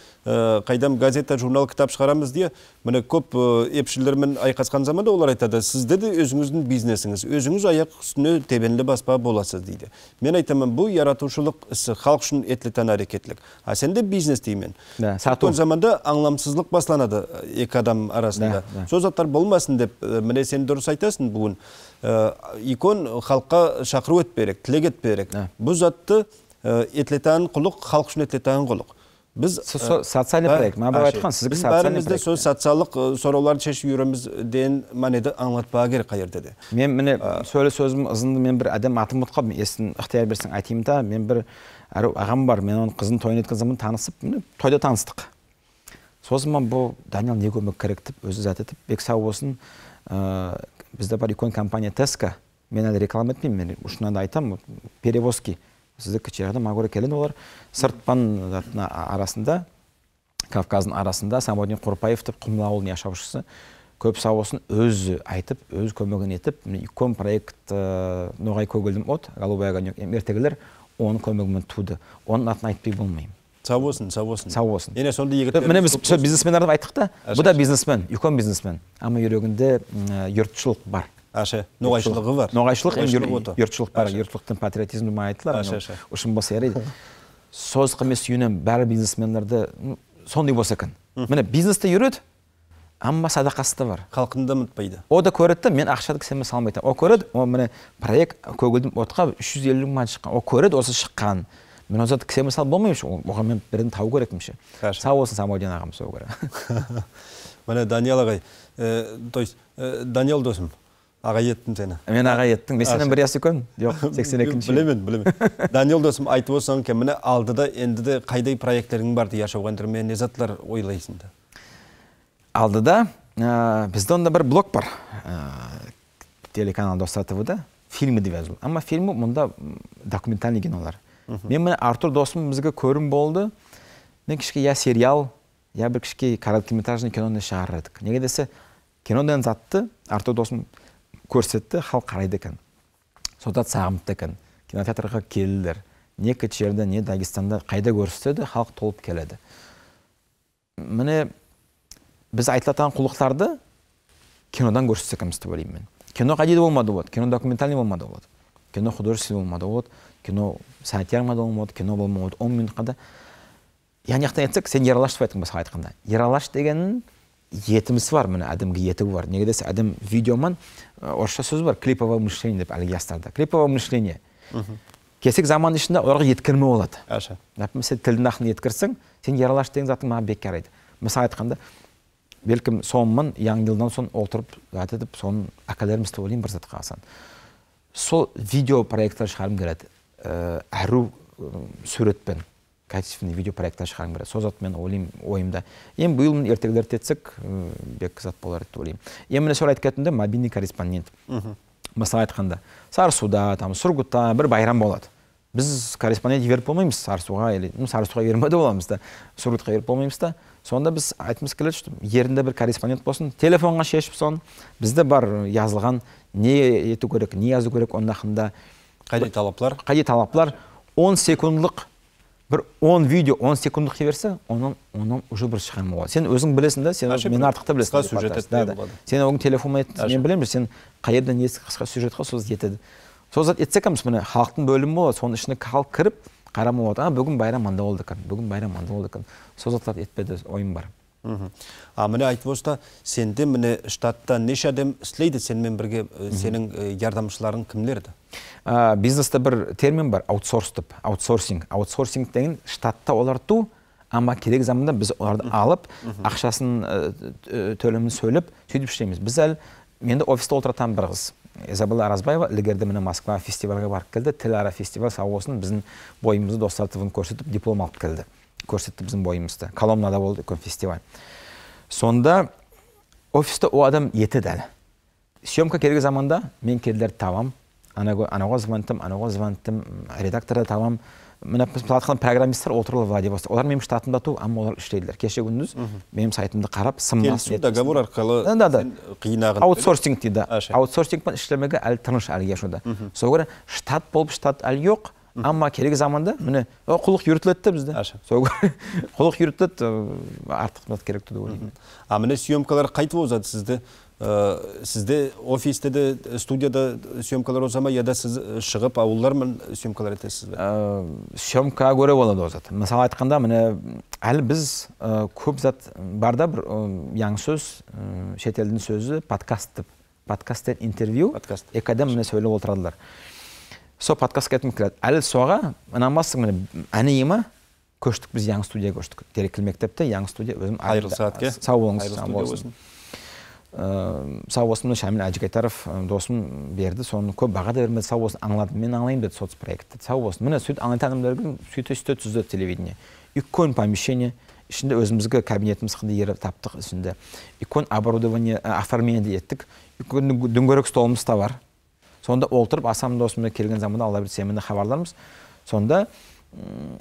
қайдам газета журнал кітап шығарамыз де міне көп епшілермен айқасқан заманда олар айтады сізде де өзіңіздің бизнесіңіз өзіңіз аяқ үстіне тебенлі баспа боласыз дейді мен айтамын бұл яратушылық ісі халық үшін тән әрекетлік а сенде бизнес деймін заманда аңламсызлық басланады екі адам арасында сол заттар болмасын деп э, міне сен дұрыс айтасың бүгін э, икон халыққа шақыру ет керек тілек ет керек бұл затты етлетаған э, құлық халық үшін етлетаған құлық біз социальный проект мен айтқан сізге біз бәріміз де сол социалдық сұрауларды шешіп жүреміз деген мәнеді аңлатпаға керек қай де мен міне сөйле сөзім ызынды мен бір адам атын ұмытып қалдым есін ықтияр берсең айтайын да мен бір ағам бар мен оның қызын тойын еткен zaman танысып тойда таныстық сосын мен бұл даниал не көмек деп өзі зат етіп бек сау болсын ә, бізде бар үлкен компания теска мен әлі реклама етпеймін мен ұшынан да айтамын перевозки сіздікі черада магора келеді олар сыртпан арасында кавказдың арасында самодин құрпаев деп құмыл ауылының көп сау болсын өзі айтып өз көмегін етіп үлкен проект ә, ноғай көгілдім от голубая огонек ертегілер оның көмегімен туды оның атын айтпай болмаймын сау болсын сау болсын сау болсын ене сондай жігіттер міне біз сол бизнесмендерді айттық та бұл да бизнесмен үлкен бизнесмен амма жүрегінде жұртшылық бар аше ноғайшылығы бар ноғайшылық жұртшылық бар жұртшылықтың патриотизмі ма айтылар ұшын болса жарайды созық емес үйінен бәрі бизнесмендерді сондай болса екен міне бизнесте жүреді амма садақасы да бар халқын да ұмытпайды ол да көреді да мен ақшаны кісіме салмайтын ол көреді ол міне проект көгілдім отқа үш жүз елу мың шыққан ол көреді осы шыққан мен мінозат кісеміз салып ше оған бірін табу ше сау болсын самодин ағам сол керек міне даниал ағай то есть даниал досым аға еттім сені мен ағай еттің мен сенен бір жас үлкенмін жоқ сексен екінші білемін білемін даниал досым айтып отырсаң екен міне алдыда енді де қайдай проектілерің бар дейді ашауға мен не заттар ойлайсың алдыда бізде онда бір блок бар телеканал достар да фильмі деп жазылды ама фильмі мұнда документальный кинолар мен міне артур досым бізге көрім болды мен кішке я сериал я бір кішке короткометражный киноны шығарар едік неге десе кино деген затты артур досым көрсетті халық қарайды екен зат сағыныпты екен кинотеатрға келдер не кчрда не дагестанда қайда көрсетеді халық толып келеді міне біз жатқан құлықтарды кинодан көрсетсек деп ойлаймын мен кино болмады болады кино документальный болмады болады кино художественный болмады вот кино сантиармада болмады кино болмады он минутқада ана жақтан айтсақ сен ералаш деп айттың басқа айтқанда ералаш дегеннің етімісі бар міне әдімгі етігі бар неге десе адам видеоман орысша сөз бар клиповое мышление деп әлгі жастарда клиповое мышление кесек заман ішінде оларға еткірме болады аша сен тілдің ақын еткірсің сен ералаш деген затың маған бекер қарайды мысалы айтқанда бәлкім соңмын яңы жылдан соң отырып айтып соның әкелерміз деп ойлаймын бір затқа асан сол видео проекттер шығарғым келеді әру э, суретпен качественный видео проекттер шығарғым келеді сол зат мен ойлаймын ойымда енді биыл ертегілерді етсек бек зат болар еді деп ойлаймын енді міне сол айтып кеттім да мобильный корреспондент мысалы айтқанда сарысуда там сургутта бір байрам болады біз корреспондент жіберіп болмаймыз сарысуға или ну сарысуға де боламыз да сургутқа жіберіп болмаймыз да сонда біз айтқымыз келеді что ерінде бір корреспондент болсын телефонға шешіп соны бізді бар жазылған не ету керек не жазу керек оның ақында қандай талаптар қандай талаптар он секундлық бір он видео он секундтық жіберсе оның оның уже бір шығарма болады сен өзің білесің да сен мен артық білесің қысқа сюжет да, да. сен оған телефонмен мен білемін сен қай жерден несі қысқа сюжетқа сол етеді сол зат етсек міне халықтың бөлімі болады соның ішіне халық кіріп қарамай а бүгін байрам болды екен бүгін байрам мында болды екен сол етпеді ойым бар а міне айтып отырсыз сенде міне штатта неше адам істейді сенімен бірге э, сенің жардамшыларың э, кімдер еді бизнесте бір термин бар аутсорс деп аутсорсинг аутсорсинг деген штатта олар ту, ама керек заманда біз оларды алып ақшасын э, төлемін сөйлеп сөйтіп істейміз біз әлі менде офиста отыратын бір қыз изабелла аразбаева ілгерде міне москва фестивальға барып келді тіл ара фестиваль сау болсын біздің бойымызды достар тв көрсетіп диплом алып келді көрсетті біздің бойымызды коломнада болды үлкен фестиваль сонда офиста о адам етеді әлі съемка керек заманда мен келдерді табамын анауға звондтым анауға звондтым редакторды табамын мына біз айтқан программисттер отырды владивосток олар менің штатымда тұр амма олар іштейділер кеше күндіз менің сайтымды қарап сымдасу договор арқылы да да аутсорсинг дейді аутсорсингпен ішлемеге әлі тыныш әлі ешуда сол көрі штат болып штат әлі жоқ амма керек заманда міне құлық үйретіледі да бізде сол құлық үйретіледі артық керек деп ойлаймын а міне съемкалар қайтып озады сізді сізде офисте де студияда съемкалар озама ма да сіз шығып ауылдармен съемкалар етесіз бе съемка көре болады ол зат мысалы айтқанда міне әлі біз көп зат барда бір яңы сөз шетелдің сөзі подкаст деп подкаст интервью подкаст адам міне сөйлеп отырадылар сол подкастқа келеді әлі соға ұнамассың міне әнейіма көштік біз яңы студияға көштік Дерек мектепте яңы студия өзім сау болыңыз Э, сау болсын шәміл әжікайтаров э, досым берді соны көп баға да бермеді сау болсын аңладым мен аңлаймын деді соц проектті сау болсын міне сөйтіп аңлайтын сөйте сөйте түзді телевидение үлкен помещение ішінде өзімізге қандай жер таптық ішінде үлкен оборудование э, оформление еттік үлкен дөңгелек столымыз да бар сонда отырып асам досым келген заманда алла берсе хабарлармыз сонда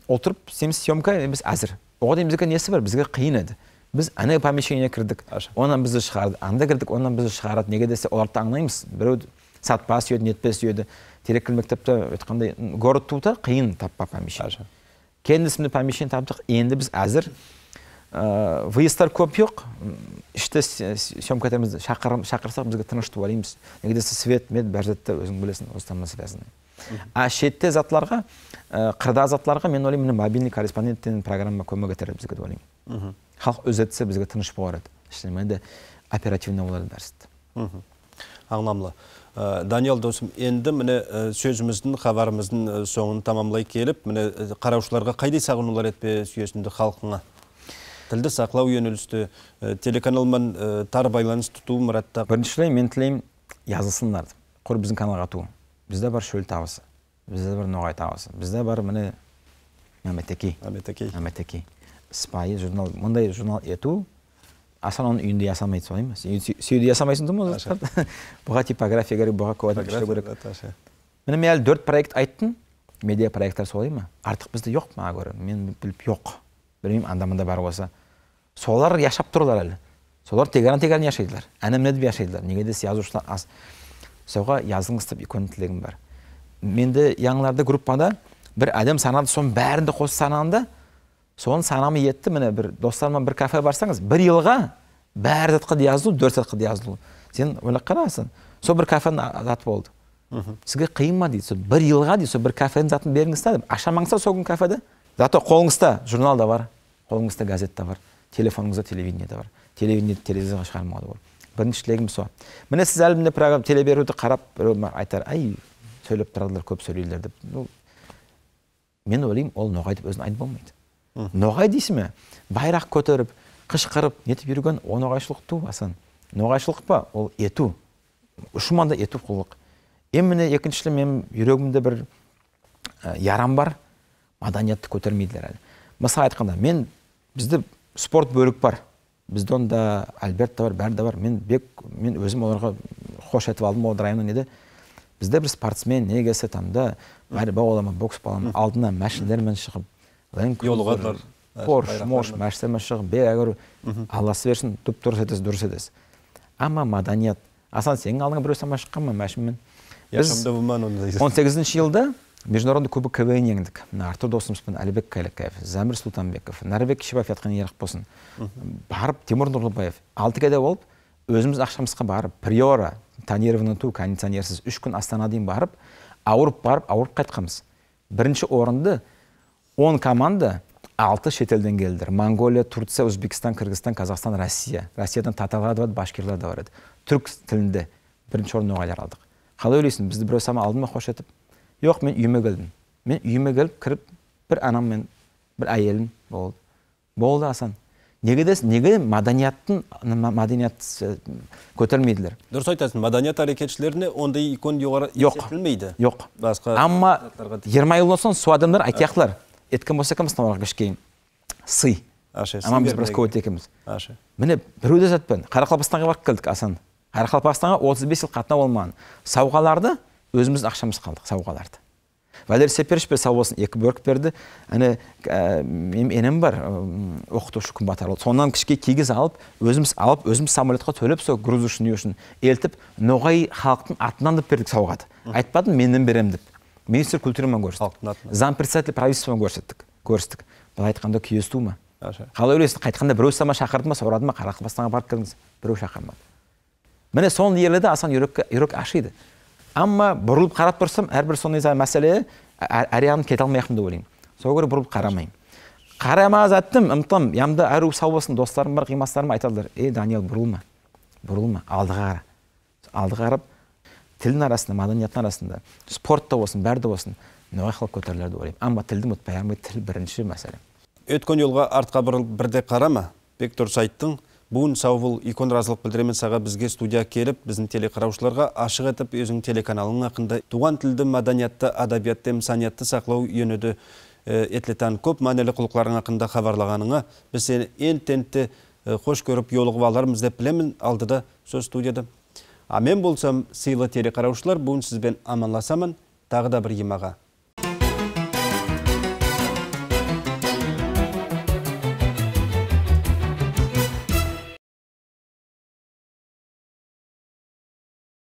отырып семіз съемка біз әзір оған дейін бізге несі бар бізге қиын еді біз ана помещениеге кірдік онан бізді шығарды анда кірдік онан бізді шығарады неге десе оларды аңдаймыз біреу сатпас сүйеді нетпес сүйеді теректі мектепте айтқандай город туда қиын таппа помещение кендісімді помещение таптық енді біз әзір ә, выездтар көп жоқ ішті етеміз шақырсақ бізге тыныш туа неге десе свет мед бар затты өзің білесің осыдан мәселесін а шетте заттарға ә, қырда затларға мен ойлаймын мобильный корреспонденттен программа көмек етер бізге деп ойлаймын халық өзі бізге тыныш болар еді шынымен оперативно болар еді бәрісі аңламлы даниал досым енді міне сөзіміздің хабарымыздың соңын тамамлай келіп міне қараушыларға қайдай сағынулар етпе сүйесінді халқыңа тілді сақлау жөнелісте телеканалмен тар байланыс тұту мұратта біріншіден мен тілеймін жазылсындар құр біздің каналға ту бізде бар шөл табысы бізде бар ноғай табысы бізде бар міне әметекей әметекей әметекей сыпайы журнал мындай журнал ету асан оның үйінде жасалмайды солай ма сен үйде жасамайсың тұғын бұға типография керек бұға көп керек міне мен әлі төрт проект айттым медиа проекттер солай ма артық бізде жоқ маған көрі мен біліп жоқ білмеймін анда мында бар болса солар яшап тұрлар әлі солар тегеран тегеран яшайдылар әні деп яшайдылар неге десе жазушылар аз соға жазыңыз деп үлкен тілегім бар менде яңыларда группада бір адам санады соның бәрін де қосып санағанда соны санамы етті міне бір достарыммен бір кафе барсаңыз бір жылға бәр затқа жазылу төрт затқа жазылу сен ойлап қарасың сол бір кафенің заты болды сізге қиын ма дейді сол бір жылға дейді сол бір кафенің затын беріңіз да деп ашамаңыздар сол күні кафеде зато қолыңызда журнал да бар қолыңызда газет та бар телефоныңызда телевидение де бар телевидение телевизорға да бар бірінші тілегім сол міне сіз әлі программа телеберуді қарап біреу айтар әй сөйлеп тұрадылар көп сөйлейділер деп ну мен ойлаймын ол ноғай деп өзін айтып болмайды ноғай дейсің бе байрақ көтеріп қышқырып нетіп жүрген о ноғайшылық ту ноғайшылық па ол ету ұшыманда ету құлық енді міне екіншілі мен жүрегімде бір ә, ярам бар маданиятты көтермейділер әлі мысалы айтқанда мен бізді спорт бөлік бар бізде онда альберт та бар бәрі де бар мен бек мен өзім оларға хош айтып алдым олар районнан еді бізде бір спортсмен негесі там да бокс балам алдына мәшілермен шығып жолығатылар хош мош нәрсеме шығып бәрі алласы берсін дұп дұрыс етесіз дұрыс етесіз амма маданият асан сенің алдыңа біреу самай шыққан ма мәшіммен біз он сегізінші жылда международный кубок квн жеңдік артур досымовпен әлібек кәлікаев зәмір сұлтанбеков нарбек шибаев жатқан ерік болсын барып тимур нұрлыбаев алты кәде болып өзіміз ақшамызға барып приора тонированный ту кондиционерсіз үш күн астанаға дейін барып ауырып барып ауырып қайтқанбыз бірінші орынды он команда алты шетелден келді моңғолия турция өзбекстан қырғызстан қазақстан россия россиядан татарлар да бар башкирлар да бар еді түрік тілінде бірінші орын ноғайлар алдық қалай ойлайсың бізді біреу саған алды ма қош етіп жоқ мен үйіме келдім мен үйіме келіп кіріп бір анам мен бір әйелім болды болды асан неге десің неге мәдениеттің мәдениет көтермейділер дұрыс айтасың мәдениет әрекетшілеріне ондай икон жоғары жоқ жоқ басқа амма жиырма жылдан соң сол адамдар айтаяқтылар ек бос кке сый біз бр екез міне біреуде зата қарақалпақстанға барып келдік асан қарақалпақстанға отыз бес жыл қатынау болмаған сауғаларды өзіміз ақшамызғ қалдық сауғаларды валер сепер бер сау болсын екі бөрк берді әне ә, менің енем бар оқытушы күнбатар сонан кішке кегіз алып өзіміз алып өзіміз самолетқа төлеп сол грузу үшін не үшін елтіп ноғай халықтың атынан да бердік сауғады айтпадым менен беремін деп министр культурамен ма көрсеттік зам председатель правительства көрсеттік көрістік былай айтқанда күйес ту ма қалай ойлайсың қайтқанда біреу сама шақырды ма сұрады ма қарақалпақстанға барып кірдіңіз біреу шақырмады міне соны ерледі асан үйрек үйрек ашиды амма бұрылып қарап тұрсам әрбір сондай мәселе ә, әрі кете алмай деп ойлаймын сол көрі бұрылып қарамаймын қарама заттым ұмтым ямда әру сау болсын достарым бар қимастарым айтадылар ей даниал бұрылма бұрылма алдыға қара алдыға қарап тілдің арасында мәдениеттің арасында спортта болсын бәрі болсын мынаай қылып көтеріледі деп ойлаймын амма тілді ұмытпай алмай тіл бірінші мәселе өткен жылға артқа бірде қарама бек дұрыс айттың бүгін бол икон разылық білдіремін саға бізге студия келіп біздің телеқараушыларға ашық етіп өзің телеканалың ақында туған тілді мәдениетті әдебиетті имсаниятты сақлау жөнінде э, көп мәнелі құлықларың ақында хабарлағаныңа біз сені ең тентті қош э, көріп жолығып алармыз деп білемін алдыда сөз студияда Амен мен болсам сыйлы қараушылар бүгін сізбен аманласамын тағы да бір емаға